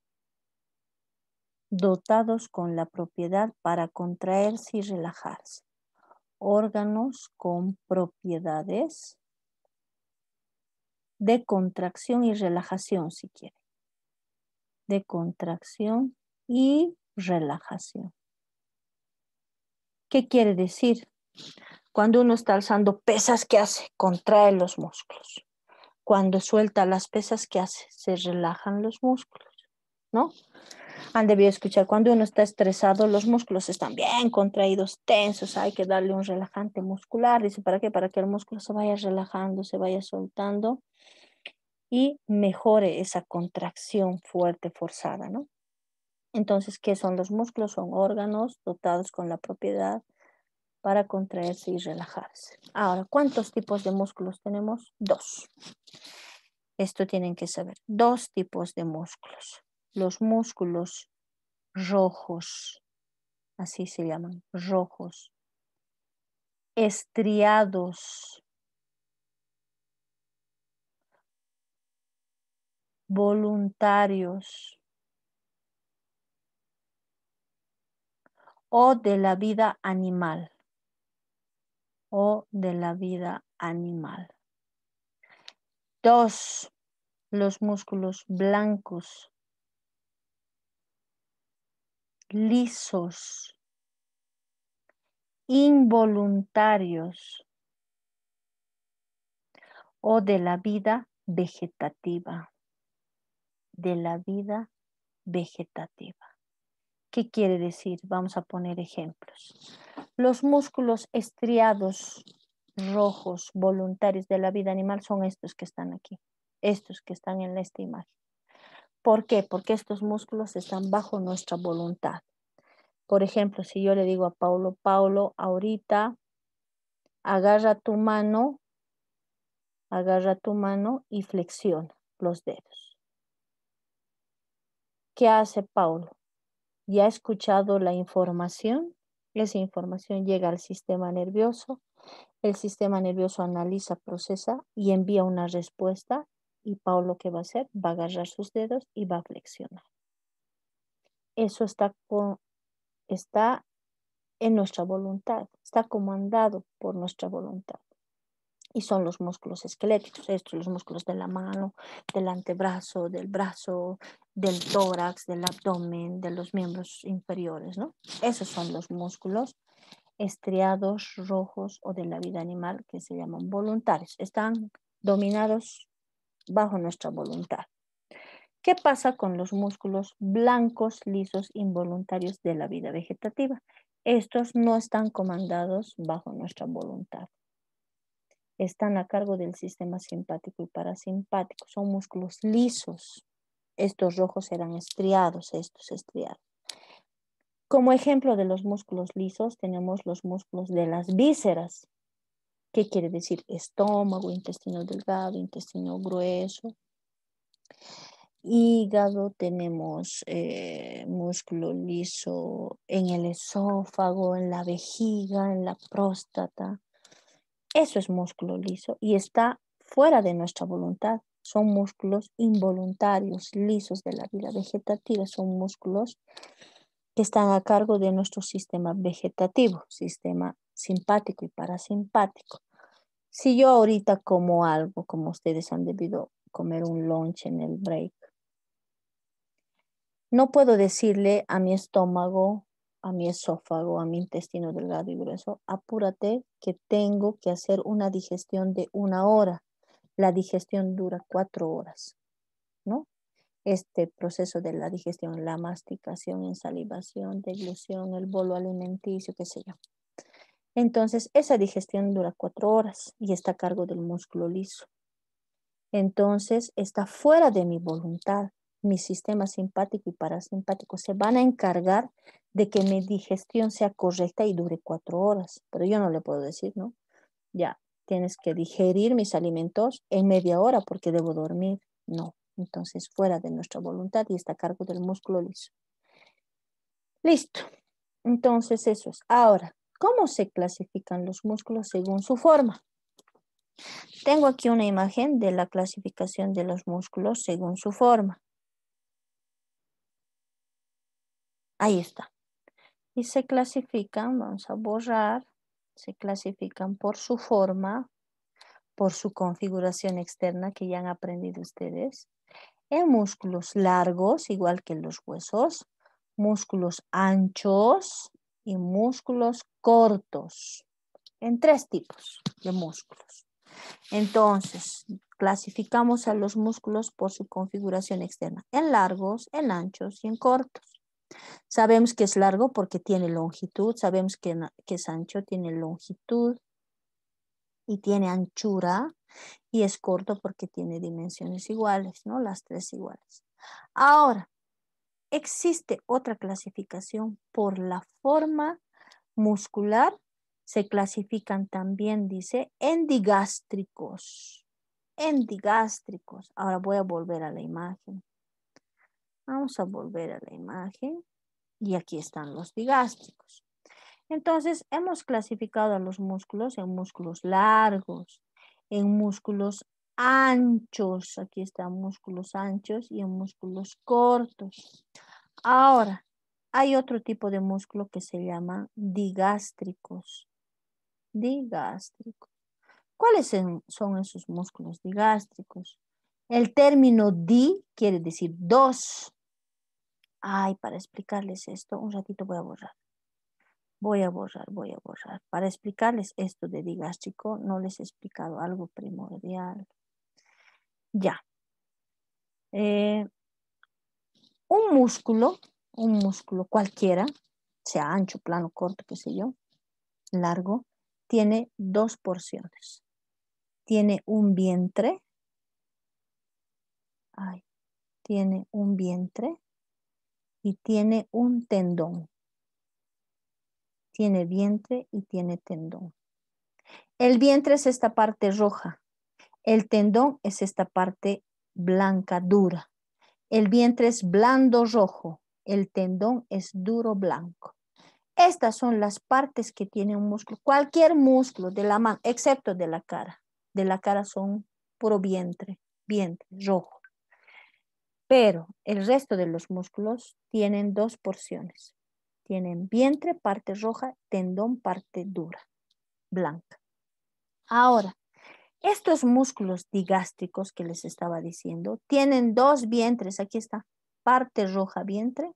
dotados con la propiedad para contraerse y relajarse. Órganos con propiedades de contracción y relajación, si quiere. De contracción y relajación. ¿Qué quiere decir? Cuando uno está alzando pesas, ¿qué hace? Contrae los músculos. Cuando suelta las pesas, ¿qué hace? Se relajan los músculos, ¿no? han debido escuchar. Cuando uno está estresado, los músculos están bien contraídos, tensos, hay que darle un relajante muscular. Dice, ¿para qué? Para que el músculo se vaya relajando, se vaya soltando y mejore esa contracción fuerte, forzada, ¿no? Entonces, ¿qué son los músculos? Son órganos dotados con la propiedad para contraerse y relajarse. Ahora, ¿cuántos tipos de músculos tenemos? Dos. Esto tienen que saber. Dos tipos de músculos los músculos rojos, así se llaman, rojos, estriados, voluntarios o de la vida animal o de la vida animal. Dos, los músculos blancos lisos, involuntarios o de la vida vegetativa, de la vida vegetativa. ¿Qué quiere decir? Vamos a poner ejemplos. Los músculos estriados rojos voluntarios de la vida animal son estos que están aquí, estos que están en esta imagen. ¿Por qué? Porque estos músculos están bajo nuestra voluntad. Por ejemplo, si yo le digo a Paulo, Paulo, ahorita agarra tu mano, agarra tu mano y flexiona los dedos. ¿Qué hace Paulo? ¿Ya ha escuchado la información? Esa información llega al sistema nervioso. El sistema nervioso analiza, procesa y envía una respuesta y Paolo, ¿qué va a hacer? Va a agarrar sus dedos y va a flexionar. Eso está, está en nuestra voluntad, está comandado por nuestra voluntad. Y son los músculos esqueléticos, estos, los músculos de la mano, del antebrazo, del brazo, del tórax, del abdomen, de los miembros inferiores, ¿no? Esos son los músculos estriados, rojos o de la vida animal que se llaman voluntarios. Están dominados bajo nuestra voluntad. ¿Qué pasa con los músculos blancos, lisos, involuntarios de la vida vegetativa? Estos no están comandados bajo nuestra voluntad. Están a cargo del sistema simpático y parasimpático. Son músculos lisos. Estos rojos eran estriados, estos estriados. Como ejemplo de los músculos lisos tenemos los músculos de las vísceras, ¿Qué quiere decir? Estómago, intestino delgado, intestino grueso. Hígado, tenemos eh, músculo liso en el esófago, en la vejiga, en la próstata. Eso es músculo liso y está fuera de nuestra voluntad. Son músculos involuntarios, lisos de la vida vegetativa. Son músculos que están a cargo de nuestro sistema vegetativo, sistema simpático y parasimpático. Si yo ahorita como algo, como ustedes han debido comer un lunch en el break, no puedo decirle a mi estómago, a mi esófago, a mi intestino delgado y grueso, apúrate que tengo que hacer una digestión de una hora. La digestión dura cuatro horas, ¿no? Este proceso de la digestión, la masticación, ensalivación, deglución, el bolo alimenticio, qué sé yo. Entonces, esa digestión dura cuatro horas y está a cargo del músculo liso. Entonces, está fuera de mi voluntad. Mi sistema simpático y parasimpático se van a encargar de que mi digestión sea correcta y dure cuatro horas. Pero yo no le puedo decir, ¿no? Ya, tienes que digerir mis alimentos en media hora porque debo dormir. No, entonces fuera de nuestra voluntad y está a cargo del músculo liso. Listo. Entonces eso es. Ahora, cómo se clasifican los músculos según su forma. Tengo aquí una imagen de la clasificación de los músculos según su forma. Ahí está. Y se clasifican, vamos a borrar, se clasifican por su forma, por su configuración externa que ya han aprendido ustedes, en músculos largos, igual que los huesos, músculos anchos, y músculos cortos, en tres tipos de músculos. Entonces, clasificamos a los músculos por su configuración externa, en largos, en anchos y en cortos. Sabemos que es largo porque tiene longitud, sabemos que, que es ancho, tiene longitud y tiene anchura, y es corto porque tiene dimensiones iguales, ¿no? Las tres iguales. Ahora, Existe otra clasificación por la forma muscular. Se clasifican también, dice, endigástricos. Endigástricos. Ahora voy a volver a la imagen. Vamos a volver a la imagen. Y aquí están los digástricos. Entonces, hemos clasificado a los músculos en músculos largos, en músculos anchos. Aquí están músculos anchos y músculos cortos. Ahora, hay otro tipo de músculo que se llama digástricos. Digástricos. ¿Cuáles son esos músculos digástricos? El término di quiere decir dos. Ay, para explicarles esto, un ratito voy a borrar. Voy a borrar, voy a borrar. Para explicarles esto de digástrico, no les he explicado algo primordial. Ya. Eh, un músculo, un músculo cualquiera, sea ancho, plano, corto, qué sé yo, largo, tiene dos porciones. Tiene un vientre, tiene un vientre y tiene un tendón. Tiene vientre y tiene tendón. El vientre es esta parte roja, el tendón es esta parte blanca dura. El vientre es blando rojo. El tendón es duro blanco. Estas son las partes que tiene un músculo. Cualquier músculo de la mano, excepto de la cara. De la cara son puro vientre, vientre rojo. Pero el resto de los músculos tienen dos porciones. Tienen vientre, parte roja, tendón, parte dura, blanca. Ahora, estos músculos digástricos que les estaba diciendo tienen dos vientres, aquí está, parte roja vientre,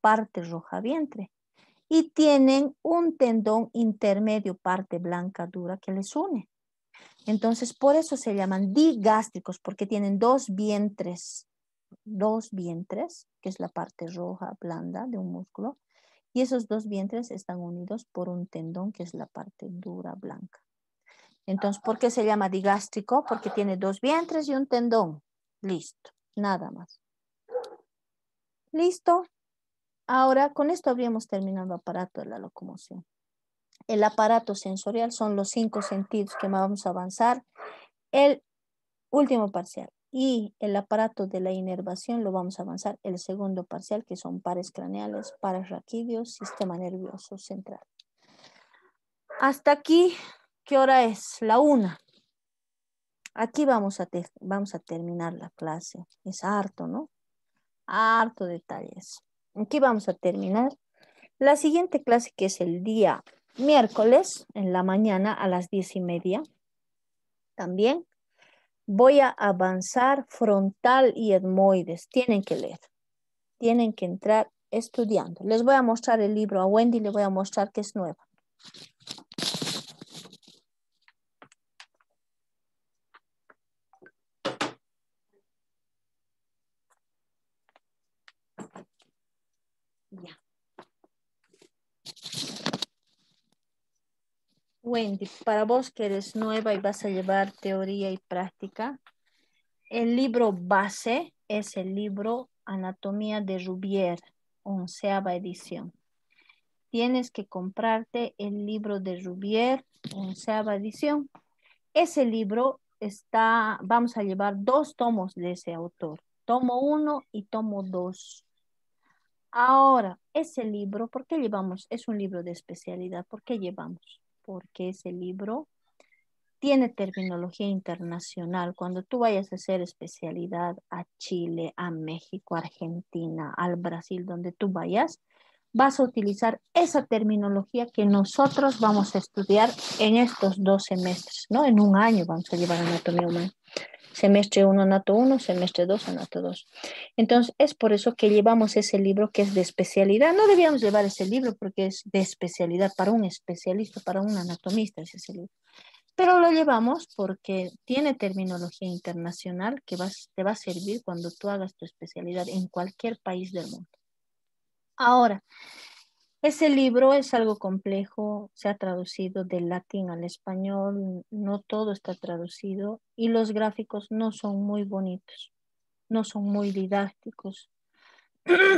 parte roja vientre, y tienen un tendón intermedio, parte blanca dura que les une. Entonces, por eso se llaman digástricos, porque tienen dos vientres, dos vientres, que es la parte roja blanda de un músculo, y esos dos vientres están unidos por un tendón que es la parte dura blanca. Entonces, ¿por qué se llama digástrico? Porque tiene dos vientres y un tendón. Listo, nada más. Listo. Ahora, con esto habríamos terminado el aparato de la locomoción. El aparato sensorial son los cinco sentidos que vamos a avanzar. El último parcial y el aparato de la inervación lo vamos a avanzar el segundo parcial, que son pares craneales, pares raquídeos, sistema nervioso central. Hasta aquí ¿Qué hora es? La una. Aquí vamos a, vamos a terminar la clase. Es harto, ¿no? Harto detalles. Aquí vamos a terminar. La siguiente clase que es el día miércoles en la mañana a las diez y media. También voy a avanzar frontal y etmoides. Tienen que leer. Tienen que entrar estudiando. Les voy a mostrar el libro a Wendy, le voy a mostrar que es nuevo. para vos que eres nueva y vas a llevar teoría y práctica, el libro base es el libro Anatomía de Rubier, onceava edición. Tienes que comprarte el libro de Rubier, onceava edición. Ese libro está, vamos a llevar dos tomos de ese autor, tomo uno y tomo dos. Ahora, ese libro, ¿por qué llevamos? Es un libro de especialidad, ¿por qué llevamos? porque ese libro tiene terminología internacional. Cuando tú vayas a hacer especialidad a Chile, a México, Argentina, al Brasil, donde tú vayas, vas a utilizar esa terminología que nosotros vamos a estudiar en estos dos semestres, ¿no? En un año vamos a llevar anatomía humana semestre 1 Anato 1, semestre 2 Anato 2. Entonces, es por eso que llevamos ese libro que es de especialidad. No debíamos llevar ese libro porque es de especialidad para un especialista, para un anatomista ese libro. Pero lo llevamos porque tiene terminología internacional que te va a servir cuando tú hagas tu especialidad en cualquier país del mundo. Ahora, ese libro es algo complejo, se ha traducido del latín al español, no todo está traducido y los gráficos no son muy bonitos, no son muy didácticos.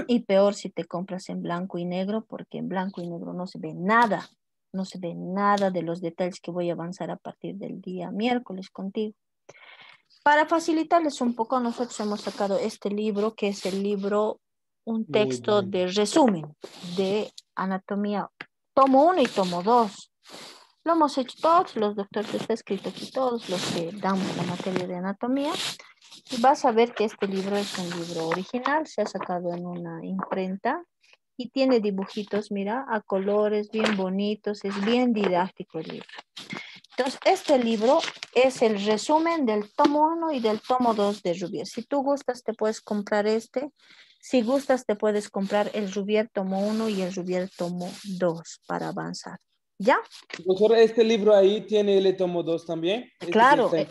y peor si te compras en blanco y negro, porque en blanco y negro no se ve nada, no se ve nada de los detalles que voy a avanzar a partir del día miércoles contigo. Para facilitarles un poco, nosotros hemos sacado este libro, que es el libro un texto de resumen de anatomía tomo 1 y tomo 2. Lo hemos hecho todos, los doctores está escrito aquí todos los que damos la materia de anatomía. Y vas a ver que este libro es un libro original, se ha sacado en una imprenta y tiene dibujitos, mira, a colores bien bonitos, es bien didáctico el libro. Entonces, este libro es el resumen del tomo 1 y del tomo 2 de Rubier. Si tú gustas, te puedes comprar este si gustas, te puedes comprar el Rubier tomo 1 y el Rubier tomo 2 para avanzar. ¿Ya? Profesor, ¿este libro ahí tiene el tomo 2 también? Este claro. Eh,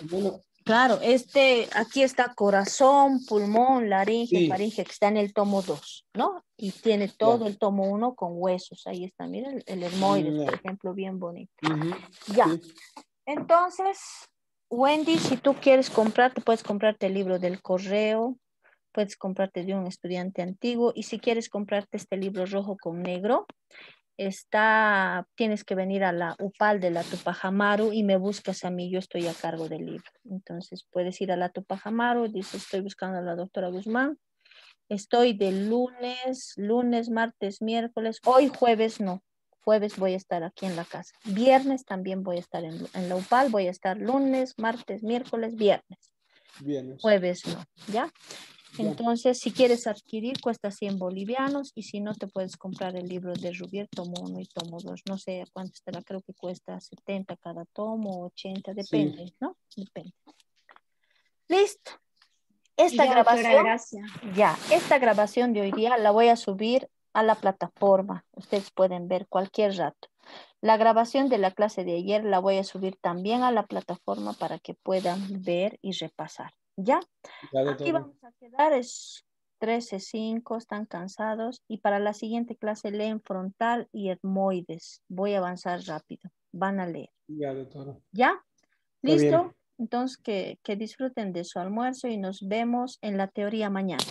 claro, este, aquí está corazón, pulmón, laringe, sí. que está en el tomo 2, ¿no? Y tiene todo el tomo 1 con huesos. Ahí está, mira, el, el por ejemplo, bien bonito. Ya. Entonces, Wendy, si tú quieres comprar, te puedes comprarte el libro del correo, puedes comprarte de un estudiante antiguo y si quieres comprarte este libro rojo con negro, está, tienes que venir a la UPAL de la Tupajamaru y me buscas a mí, yo estoy a cargo del libro. Entonces puedes ir a la Tupajamaru, dice estoy buscando a la doctora Guzmán. Estoy de lunes, lunes, martes, miércoles, hoy jueves no, jueves voy a estar aquí en la casa. Viernes también voy a estar en, la UPAL, voy a estar lunes, martes, miércoles, viernes. Viernes. Jueves no, ¿ya? Entonces, si quieres adquirir, cuesta 100 bolivianos y si no, te puedes comprar el libro de Rubier, tomo uno y tomo 2. No sé cuánto estará, creo que cuesta 70 cada tomo, 80, depende, ¿no? Depende. Listo. Esta grabación, ya, esta grabación de hoy día la voy a subir a la plataforma. Ustedes pueden ver cualquier rato. La grabación de la clase de ayer la voy a subir también a la plataforma para que puedan ver y repasar. ¿Ya? Aquí vamos a quedar, es 13, 5, están cansados. Y para la siguiente clase leen frontal y etmoides. Voy a avanzar rápido, van a leer. Ya, doctora. ¿Ya? ¿Listo? Entonces, que, disfruten de su almuerzo y nos vemos en la teoría mañana.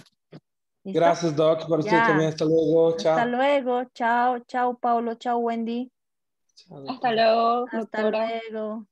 Gracias, Doc, por también. Hasta luego. Hasta luego. Chao, chao, Paulo. Chao, Wendy. Hasta luego. Hasta luego.